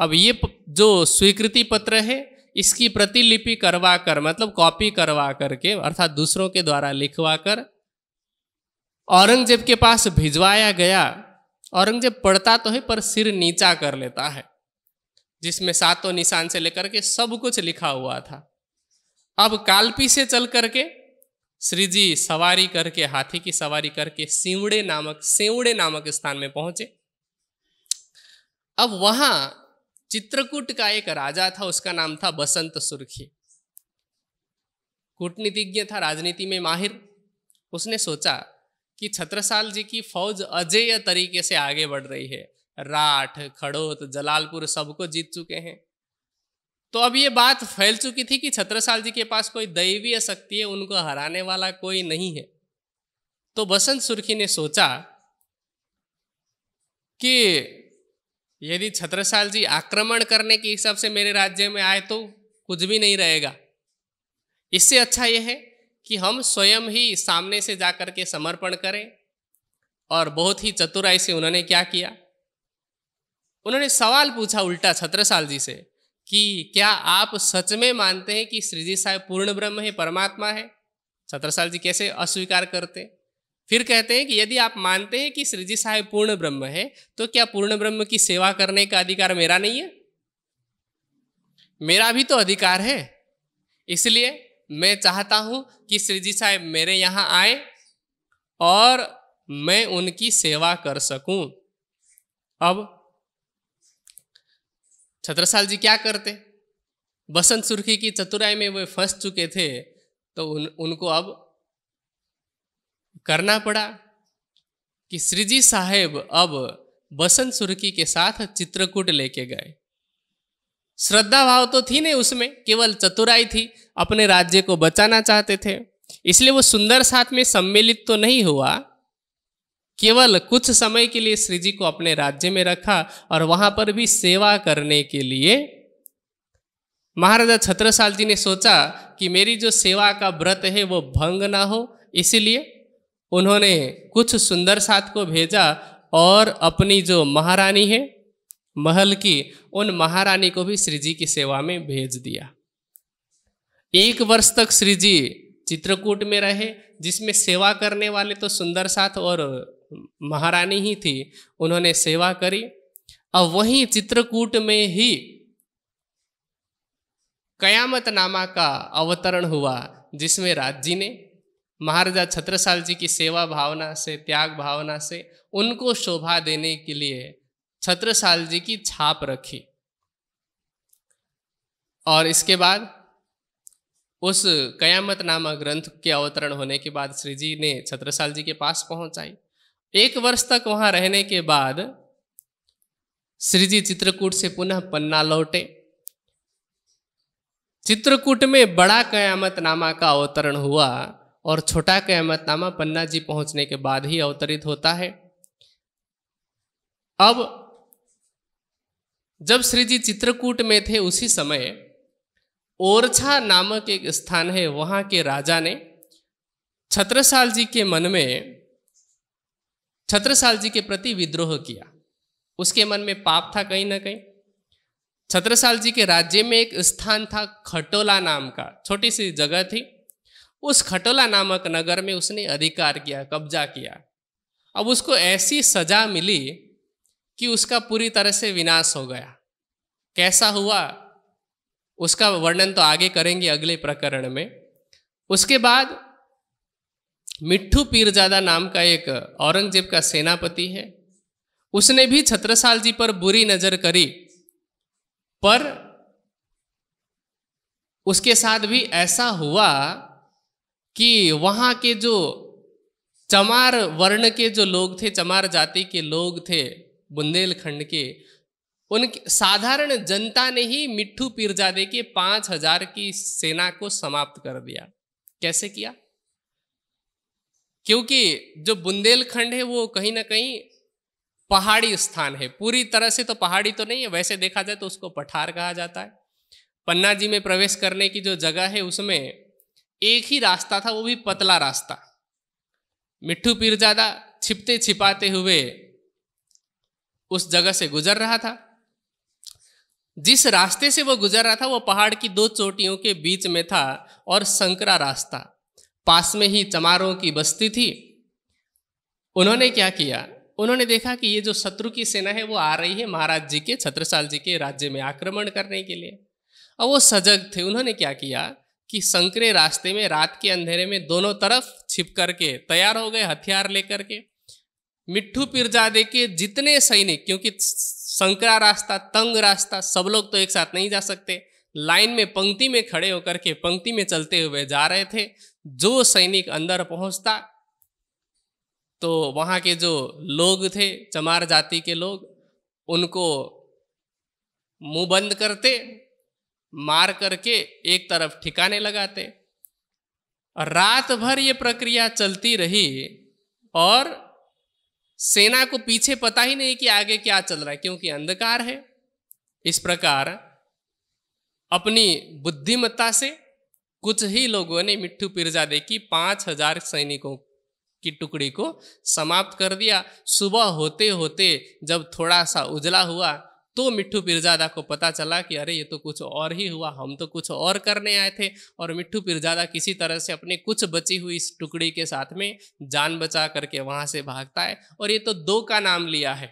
अब ये जो स्वीकृति पत्र है इसकी प्रतिलिपि करवा कर मतलब कॉपी करवा करके अर्थात दूसरों के द्वारा लिखवा कर औरंगजेब के पास भिजवाया गया औरंगजेब पढ़ता तो है पर सिर नीचा कर लेता है जिसमें सातों निशान से लेकर के सब कुछ लिखा हुआ था अब कालपी से चल करके श्रीजी सवारी करके हाथी की सवारी करके सिवड़े नामक सेवड़े नामक स्थान में पहुंचे अब वहां चित्रकूट का एक राजा था उसका नाम था बसंत सुर्खी कूटनीतिज्ञ था राजनीति में माहिर उसने सोचा कि छत्रसाल जी की फौज अजेय तरीके से आगे बढ़ रही है राठ खड़ोत जलालपुर सबको जीत चुके हैं तो अब ये बात फैल चुकी थी कि छत्रसाल जी के पास कोई दैवीय शक्ति है उनको हराने वाला कोई नहीं है तो बसंत सुर्खी ने सोचा कि यदि छत्रसाल जी आक्रमण करने के हिसाब से मेरे राज्य में आए तो कुछ भी नहीं रहेगा इससे अच्छा यह है कि हम स्वयं ही सामने से जा के समर्पण करें और बहुत ही चतुराई से उन्होंने क्या किया उन्होंने सवाल पूछा उल्टा छत्रसाल जी से कि क्या आप सच में मानते हैं कि श्रीजी साहब पूर्ण ब्रह्म है परमात्मा है छत्रसाल जी कैसे अस्वीकार करते फिर कहते हैं कि यदि आप मानते हैं कि सृजी साहेब पूर्ण ब्रह्म है तो क्या पूर्ण ब्रह्म की सेवा करने का अधिकार मेरा नहीं है मेरा भी तो अधिकार है इसलिए मैं चाहता हूं कि सृजी साहेब मेरे यहां आए और मैं उनकी सेवा कर सकूं अब छत्रसाल जी क्या करते बसंत सुर्खी की चतुराई में वे फंस चुके थे तो उन उनको अब करना पड़ा कि श्रीजी साहेब अब बसंत सुरखी के साथ चित्रकूट लेके गए श्रद्धा भाव तो थी नहीं उसमें केवल चतुराई थी अपने राज्य को बचाना चाहते थे इसलिए वो सुंदर साथ में सम्मिलित तो नहीं हुआ केवल कुछ समय के लिए श्री जी को अपने राज्य में रखा और वहां पर भी सेवा करने के लिए महाराजा छत्रसाल जी ने सोचा कि मेरी जो सेवा का व्रत है वो भंग ना हो इसीलिए उन्होंने कुछ सुंदर साथ को भेजा और अपनी जो महारानी है महल की उन महारानी को भी श्री जी की सेवा में भेज दिया एक वर्ष तक श्रीजी चित्रकूट में रहे जिसमें सेवा करने वाले तो सुंदर साथ और महारानी ही थी उन्होंने सेवा करी अब वहीं चित्रकूट में ही कयामत नामा का अवतरण हुआ जिसमें राज जी ने महाराजा छत्रसाल जी की सेवा भावना से त्याग भावना से उनको शोभा देने के लिए छत्रसाल जी की छाप रखी और इसके बाद उस कयामत नामक ग्रंथ के अवतरण होने के बाद श्री जी ने छत्रसाल जी के पास पहुंचाई एक वर्ष तक वहां रहने के बाद श्री जी चित्रकूट से पुनः पन्ना लौटे चित्रकूट में बड़ा कयामत नामा का अवतरण हुआ और छोटा क़यामतनामा पन्ना जी पहुंचने के बाद ही अवतरित होता है अब जब श्री जी चित्रकूट में थे उसी समय ओरछा नामक एक स्थान है वहां के राजा ने छत्रसाल जी के मन में छत्रसाल जी के प्रति विद्रोह किया उसके मन में पाप था कहीं ना कहीं छत्रसाल जी के राज्य में एक स्थान था खटोला नाम का छोटी सी जगह थी उस खटोला नामक नगर में उसने अधिकार किया कब्जा किया अब उसको ऐसी सजा मिली कि उसका पूरी तरह से विनाश हो गया कैसा हुआ उसका वर्णन तो आगे करेंगे अगले प्रकरण में उसके बाद मिट्ठू पीरजादा नाम का एक औरंगजेब का सेनापति है उसने भी छत्रसाल जी पर बुरी नज़र करी पर उसके साथ भी ऐसा हुआ कि वहाँ के जो चमार वर्ण के जो लोग थे चमार जाति के लोग थे बुंदेलखंड के उनके साधारण जनता ने ही मिट्ठू पीरजादे के पांच हजार की सेना को समाप्त कर दिया कैसे किया क्योंकि जो बुंदेलखंड है वो कहीं ना कहीं पहाड़ी स्थान है पूरी तरह से तो पहाड़ी तो नहीं है वैसे देखा जाए तो उसको पठार कहा जाता है पन्ना जी में प्रवेश करने की जो जगह है उसमें एक ही रास्ता था वो भी पतला रास्ता मिट्टू पीरजादा छिपते छिपाते हुए उस जगह से गुजर रहा था जिस रास्ते से वो गुजर रहा था वो पहाड़ की दो चोटियों के बीच में था और संकरा रास्ता पास में ही चमारों की बस्ती थी उन्होंने क्या किया उन्होंने देखा कि ये जो शत्रु की सेना है वो आ रही है महाराज जी के छत्रसाल जी के राज्य में आक्रमण करने के लिए और वो सजग थे उन्होंने क्या किया कि संकरे रास्ते में रात के अंधेरे में दोनों तरफ छिप करके तैयार हो गए हथियार लेकर के मिट्ठू पीरजादे के जितने सैनिक क्योंकि संकरा रास्ता तंग रास्ता सब लोग तो एक साथ नहीं जा सकते लाइन में पंक्ति में खड़े होकर के पंक्ति में चलते हुए जा रहे थे जो सैनिक अंदर पहुंचता तो वहाँ के जो लोग थे चमार जाति के लोग उनको मुंह बंद करते मार करके एक तरफ ठिकाने लगाते रात भर ये प्रक्रिया चलती रही और सेना को पीछे पता ही नहीं कि आगे क्या चल रहा है क्योंकि अंधकार है इस प्रकार अपनी बुद्धिमत्ता से कुछ ही लोगों ने मिट्टू पीरजादे की पांच हजार सैनिकों की टुकड़ी को समाप्त कर दिया सुबह होते होते जब थोड़ा सा उजला हुआ तो मिट्टू पीरजादा को पता चला कि अरे ये तो कुछ और ही हुआ हम तो कुछ और करने आए थे और मिट्टू पीरजादा किसी तरह से अपने कुछ बची हुई इस टुकड़ी के साथ में जान बचा करके वहाँ से भागता है और ये तो दो का नाम लिया है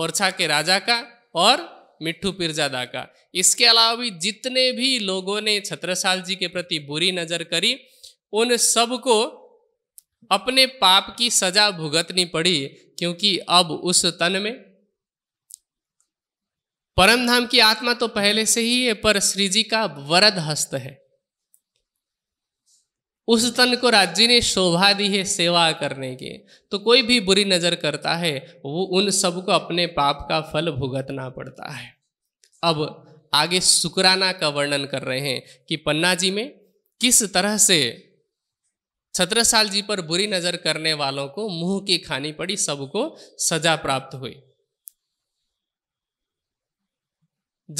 ओरछा के राजा का और मिट्टू पीरजादा का इसके अलावा भी जितने भी लोगों ने छत्रसाल जी के प्रति बुरी नज़र करी उन सबको अपने पाप की सजा भुगतनी पड़ी क्योंकि अब उस तन में परम धाम की आत्मा तो पहले से ही है पर श्री जी का वरद हस्त है उस तन को राज्य ने शोभा दी है सेवा करने की तो कोई भी बुरी नजर करता है वो उन सबको अपने पाप का फल भुगतना पड़ता है अब आगे शुकराना का वर्णन कर रहे हैं कि पन्ना जी में किस तरह से छत्रसाल जी पर बुरी नजर करने वालों को मुंह की खानी पड़ी सबको सजा प्राप्त हुई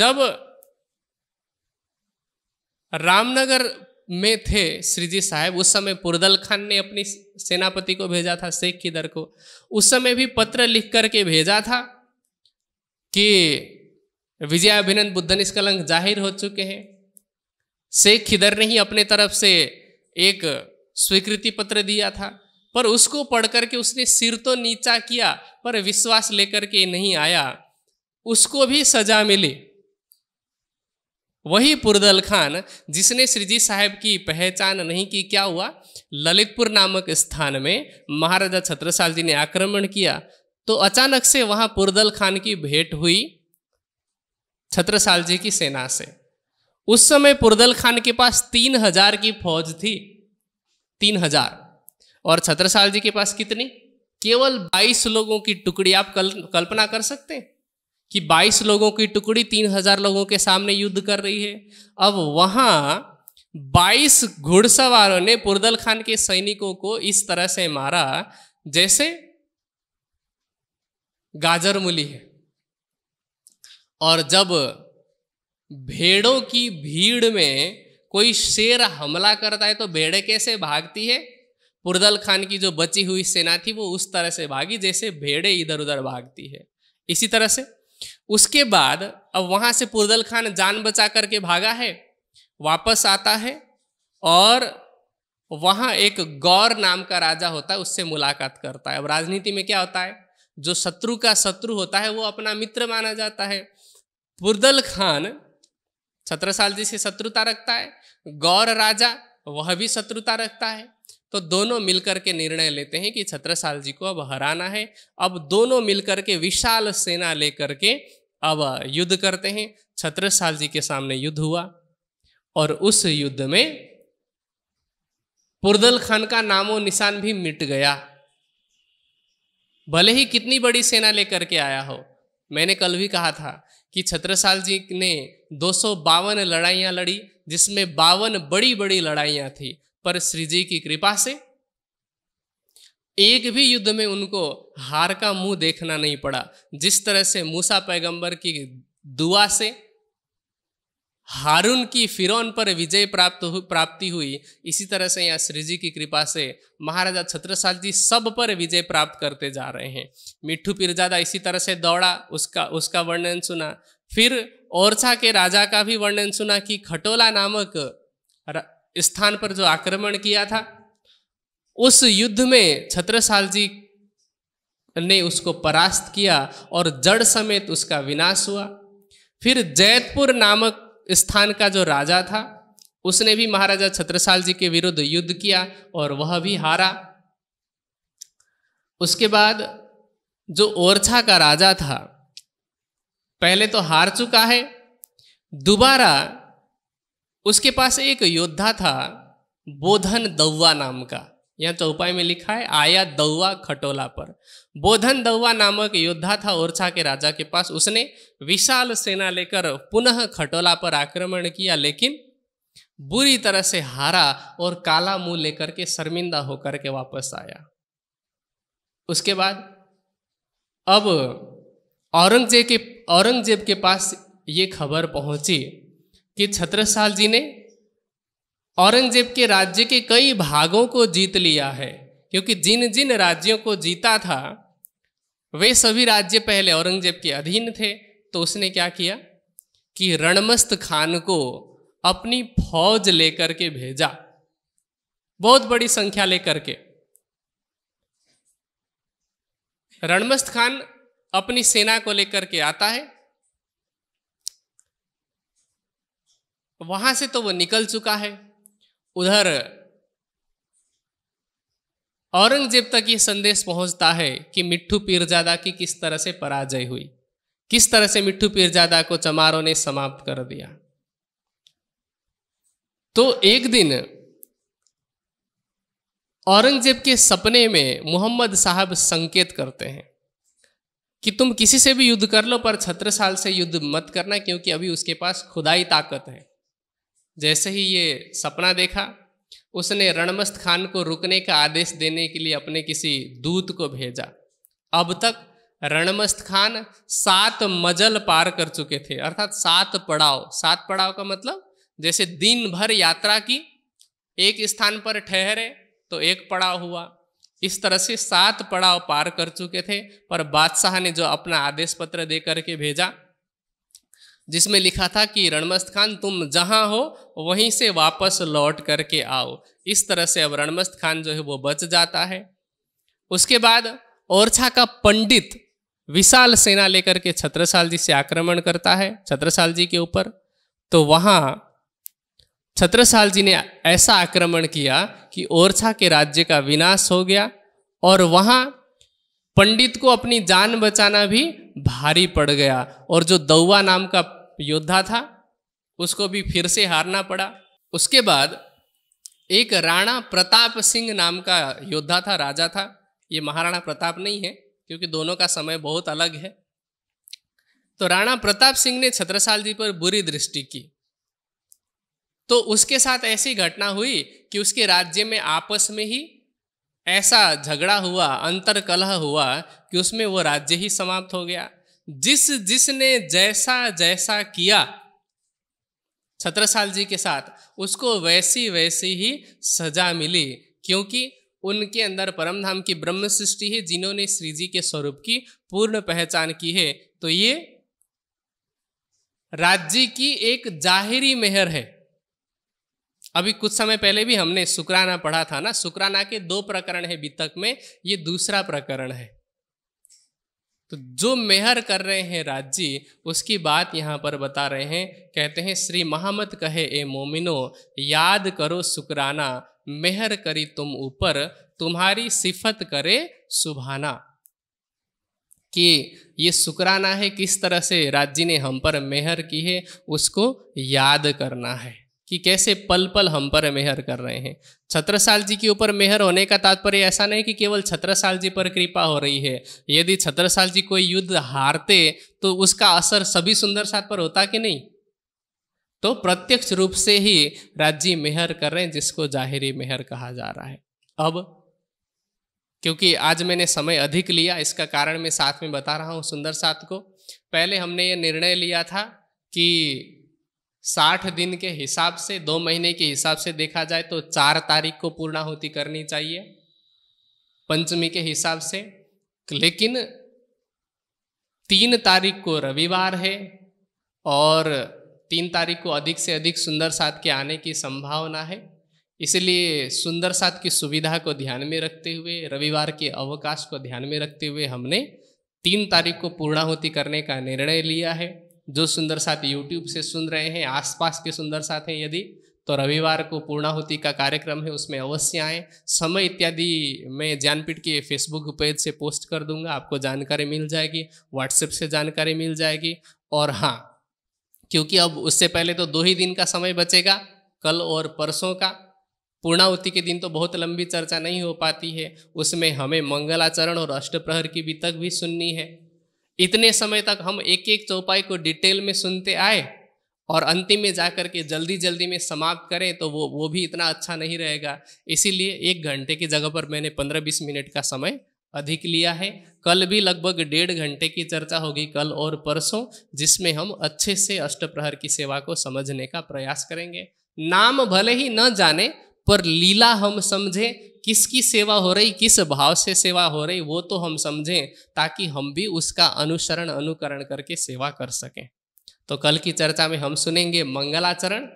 जब रामनगर में थे श्रीजी साहब उस समय पुरदल खान ने अपनी सेनापति को भेजा था शेख की दर को उस समय भी पत्र लिख करके भेजा था कि विजयाभिनंद बुद्ध निष्कलंक जाहिर हो चुके हैं शेख खिदर ने ही अपने तरफ से एक स्वीकृति पत्र दिया था पर उसको पढ़ करके उसने सिर तो नीचा किया पर विश्वास लेकर के नहीं आया उसको भी सजा मिली वही पुरदल खान जिसने श्रीजी साहब की पहचान नहीं की क्या हुआ ललितपुर नामक स्थान में महाराजा छत्रसाल जी ने आक्रमण किया तो अचानक से वहां पुरदल खान की भेंट हुई छत्रसाल जी की सेना से उस समय पुरदल खान के पास तीन हजार की फौज थी तीन हजार और छत्रसाल जी के पास कितनी केवल बाईस लोगों की टुकड़ी आप कल, कल्पना कर सकते हैं कि 22 लोगों की टुकड़ी 3000 लोगों के सामने युद्ध कर रही है अब वहाँ 22 घुड़सवारों ने पुरदल खान के सैनिकों को इस तरह से मारा जैसे गाजर मूली है और जब भेड़ों की भीड़ में कोई शेर हमला करता है तो भेड़े कैसे भागती है पुरदल खान की जो बची हुई सेना थी वो उस तरह से भागी जैसे भेड़े इधर उधर भागती है इसी तरह से उसके बाद अब वहाँ से पुरदल खान जान बचा करके भागा है वापस आता है और वहाँ एक गौर नाम का राजा होता है उससे मुलाकात करता है अब राजनीति में क्या होता है जो शत्रु का शत्रु होता है वो अपना मित्र माना जाता है पुरदल खान छत्रसाल साल जी से शत्रुता रखता है गौर राजा वह भी शत्रुता रखता है तो दोनों मिलकर के निर्णय लेते हैं कि छत्रसाल जी को अब हराना है अब दोनों मिलकर के विशाल सेना लेकर के अब युद्ध करते हैं छत्रसाल जी के सामने युद्ध हुआ और उस युद्ध में पुरदल खान का नामो निशान भी मिट गया भले ही कितनी बड़ी सेना लेकर के आया हो मैंने कल भी कहा था कि छत्रसाल जी ने दो सौ बावन लड़ाइयाँ लड़ी जिसमें बावन बड़ी बड़ी लड़ाइयाँ थी पर श्री जी की कृपा से एक भी युद्ध में उनको हार का मुंह देखना नहीं पड़ा जिस तरह से मूसा पैगंबर की दुआ से हारून की फिरौन पर विजय प्राप्त हु, प्राप्ति हुई इसी तरह से यहाँ श्री जी की कृपा से महाराजा छत्रसाल जी सब पर विजय प्राप्त करते जा रहे हैं मिठ्ठू पीरजादा इसी तरह से दौड़ा उसका उसका वर्णन सुना फिर ओरछा के राजा का भी वर्णन सुना कि खटोला नामक स्थान पर जो आक्रमण किया था उस युद्ध में छत्रसाल जी ने उसको परास्त किया और जड़ समेत उसका विनाश हुआ फिर जैतपुर नामक स्थान का जो राजा था उसने भी महाराजा छत्रसाल जी के विरुद्ध युद्ध किया और वह भी हारा उसके बाद जो ओरछा का राजा था पहले तो हार चुका है दोबारा उसके पास एक योद्धा था बोधन दौवा नाम का यहाँ चौपाई तो में लिखा है आया दौवा खटोला पर बोधन दौवा नामक योद्धा था ओरछा के राजा के पास उसने विशाल सेना लेकर पुनः खटोला पर आक्रमण किया लेकिन बुरी तरह से हारा और काला मुंह लेकर के शर्मिंदा होकर के वापस आया उसके बाद अब औरंगजेब के औरंगजेब के पास ये खबर पहुंची कि छत्रसाल जी ने औरंगजेब के राज्य के कई भागों को जीत लिया है क्योंकि जिन जिन राज्यों को जीता था वे सभी राज्य पहले औरंगजेब के अधीन थे तो उसने क्या किया कि रणमस्त खान को अपनी फौज लेकर के भेजा बहुत बड़ी संख्या लेकर के रणमस्त खान अपनी सेना को लेकर के आता है वहां से तो वो निकल चुका है उधर औरंगजेब तक ये संदेश पहुंचता है कि मिट्ठू पीरजादा की किस तरह से पराजय हुई किस तरह से मिट्ठू पीरजादा को चमारों ने समाप्त कर दिया तो एक दिन औरंगजेब के सपने में मोहम्मद साहब संकेत करते हैं कि तुम किसी से भी युद्ध कर लो पर छत्रसाल से युद्ध मत करना क्योंकि अभी उसके पास खुदाई ताकत है जैसे ही ये सपना देखा उसने रणमस्त खान को रुकने का आदेश देने के लिए अपने किसी दूत को भेजा अब तक रणमस्त खान सात मजल पार कर चुके थे अर्थात सात पड़ाव सात पड़ाव का मतलब जैसे दिन भर यात्रा की एक स्थान पर ठहरे तो एक पड़ाव हुआ इस तरह से सात पड़ाव पार कर चुके थे पर बादशाह ने जो अपना आदेश पत्र दे करके भेजा जिसमें लिखा था कि रणमस्त खान तुम जहाँ हो वहीं से वापस लौट करके आओ इस तरह से अब रणमस्त खान जो है वो बच जाता है उसके बाद ओरछा का पंडित विशाल सेना लेकर के छत्रसाल जी से आक्रमण करता है छत्रसाल जी के ऊपर तो वहाँ छत्रसाल जी ने ऐसा आक्रमण किया कि ओरछा के राज्य का विनाश हो गया और वहाँ पंडित को अपनी जान बचाना भी भारी पड़ गया और जो दौवा नाम का योद्धा था उसको भी फिर से हारना पड़ा उसके बाद एक राणा प्रताप सिंह नाम का योद्धा था राजा था ये महाराणा प्रताप नहीं है क्योंकि दोनों का समय बहुत अलग है तो राणा प्रताप सिंह ने छत्रसाल जी पर बुरी दृष्टि की तो उसके साथ ऐसी घटना हुई कि उसके राज्य में आपस में ही ऐसा झगड़ा हुआ अंतर कलह हुआ कि उसमें वो राज्य ही समाप्त हो गया जिस जिसने जैसा जैसा किया छत्रसाल जी के साथ उसको वैसी वैसी ही सजा मिली क्योंकि उनके अंदर परमधाम की ब्रह्म सृष्टि है जिन्होंने श्री जी के स्वरूप की पूर्ण पहचान की है तो ये राज्य की एक जाहिरी मेहर है अभी कुछ समय पहले भी हमने शुक्राना पढ़ा था ना शुक्राना के दो प्रकरण है बीतक में ये दूसरा प्रकरण है तो जो मेहर कर रहे हैं राज्य उसकी बात यहाँ पर बता रहे हैं कहते हैं श्री महामत कहे ए मोमिनो याद करो शुकराना मेहर करी तुम ऊपर तुम्हारी सिफत करे सुभाना कि ये शुकराना है किस तरह से राज्य ने हम पर मेहर की है उसको याद करना है कि कैसे पल पल हम पर मेहर कर रहे हैं छत्रसाल जी के ऊपर मेहर होने का तात्पर्य ऐसा नहीं कि केवल छत्रसाल जी पर कृपा हो रही है यदि छत्रसाल जी कोई युद्ध हारते तो उसका असर सभी सुंदर साथ पर होता कि नहीं तो प्रत्यक्ष रूप से ही राज्य मेहर कर रहे हैं जिसको जाहिरी मेहर कहा जा रहा है अब क्योंकि आज मैंने समय अधिक लिया इसका कारण मैं साथ में बता रहा हूँ सुंदर साथ को पहले हमने ये निर्णय लिया था कि साठ दिन के हिसाब से दो महीने के हिसाब से देखा जाए तो चार तारीख को पूर्णाहुति करनी चाहिए पंचमी के हिसाब से लेकिन तीन तारीख को रविवार है और तीन तारीख को अधिक से अधिक सुंदर साथ के आने की संभावना है इसलिए सुंदर साथ की सुविधा को ध्यान में रखते हुए रविवार के अवकाश को ध्यान में रखते हुए हमने तीन तारीख को पूर्णाहुति करने का निर्णय लिया है जो सुंदर साथ यूट्यूब से सुन रहे हैं आसपास के सुंदर साथ हैं यदि तो रविवार को पूर्णाहुति का कार्यक्रम है उसमें अवश्य आए समय इत्यादि मैं ज्ञानपीठ के फेसबुक पेज से पोस्ट कर दूंगा आपको जानकारी मिल जाएगी व्हाट्सएप से जानकारी मिल जाएगी और हाँ क्योंकि अब उससे पहले तो दो ही दिन का समय बचेगा कल और परसों का पूर्णाहुति के दिन तो बहुत लंबी चर्चा नहीं हो पाती है उसमें हमें मंगलाचरण और अष्टप्रहर की भी तक भी सुननी है इतने समय तक हम एक एक चौपाई को डिटेल में सुनते आए और अंतिम में जा कर के जल्दी जल्दी में समाप्त करें तो वो वो भी इतना अच्छा नहीं रहेगा इसीलिए एक घंटे की जगह पर मैंने पंद्रह बीस मिनट का समय अधिक लिया है कल भी लगभग डेढ़ घंटे की चर्चा होगी कल और परसों जिसमें हम अच्छे से अष्टप्रहर की सेवा को समझने का प्रयास करेंगे नाम भले ही न जाने पर लीला हम समझें किसकी सेवा हो रही किस भाव से सेवा हो रही वो तो हम समझें ताकि हम भी उसका अनुसरण अनुकरण करके सेवा कर सकें तो कल की चर्चा में हम सुनेंगे मंगलाचरण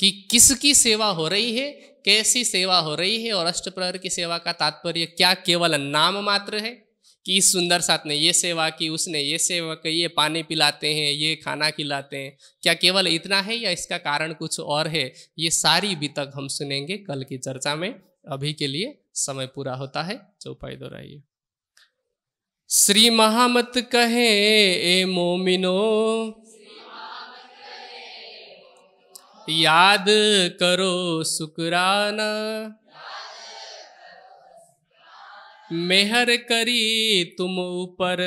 कि किसकी सेवा हो रही है कैसी सेवा हो रही है और अष्टप्रहर की सेवा का तात्पर्य क्या केवल नाम मात्र है कि इस सुंदर साथ ने ये सेवा की उसने ये सेवा की ये पानी पिलाते हैं ये खाना खिलाते हैं क्या केवल इतना है या इसका कारण कुछ और है ये सारी भी तक हम सुनेंगे कल की चर्चा में अभी के लिए समय पूरा होता है चौपाई दोहराइए श्री महामत कहे ए मोमिनो याद करो शुकराना मेहर करी तुम ऊपर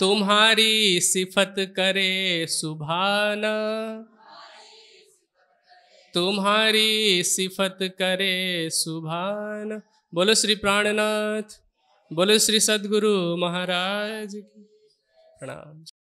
तुम्हारी सिफत करे सुभाना तुम्हारी सिफत करे सुभान बोलो श्री प्राणनाथ बोलो श्री सदगुरु महाराज की प्रणाम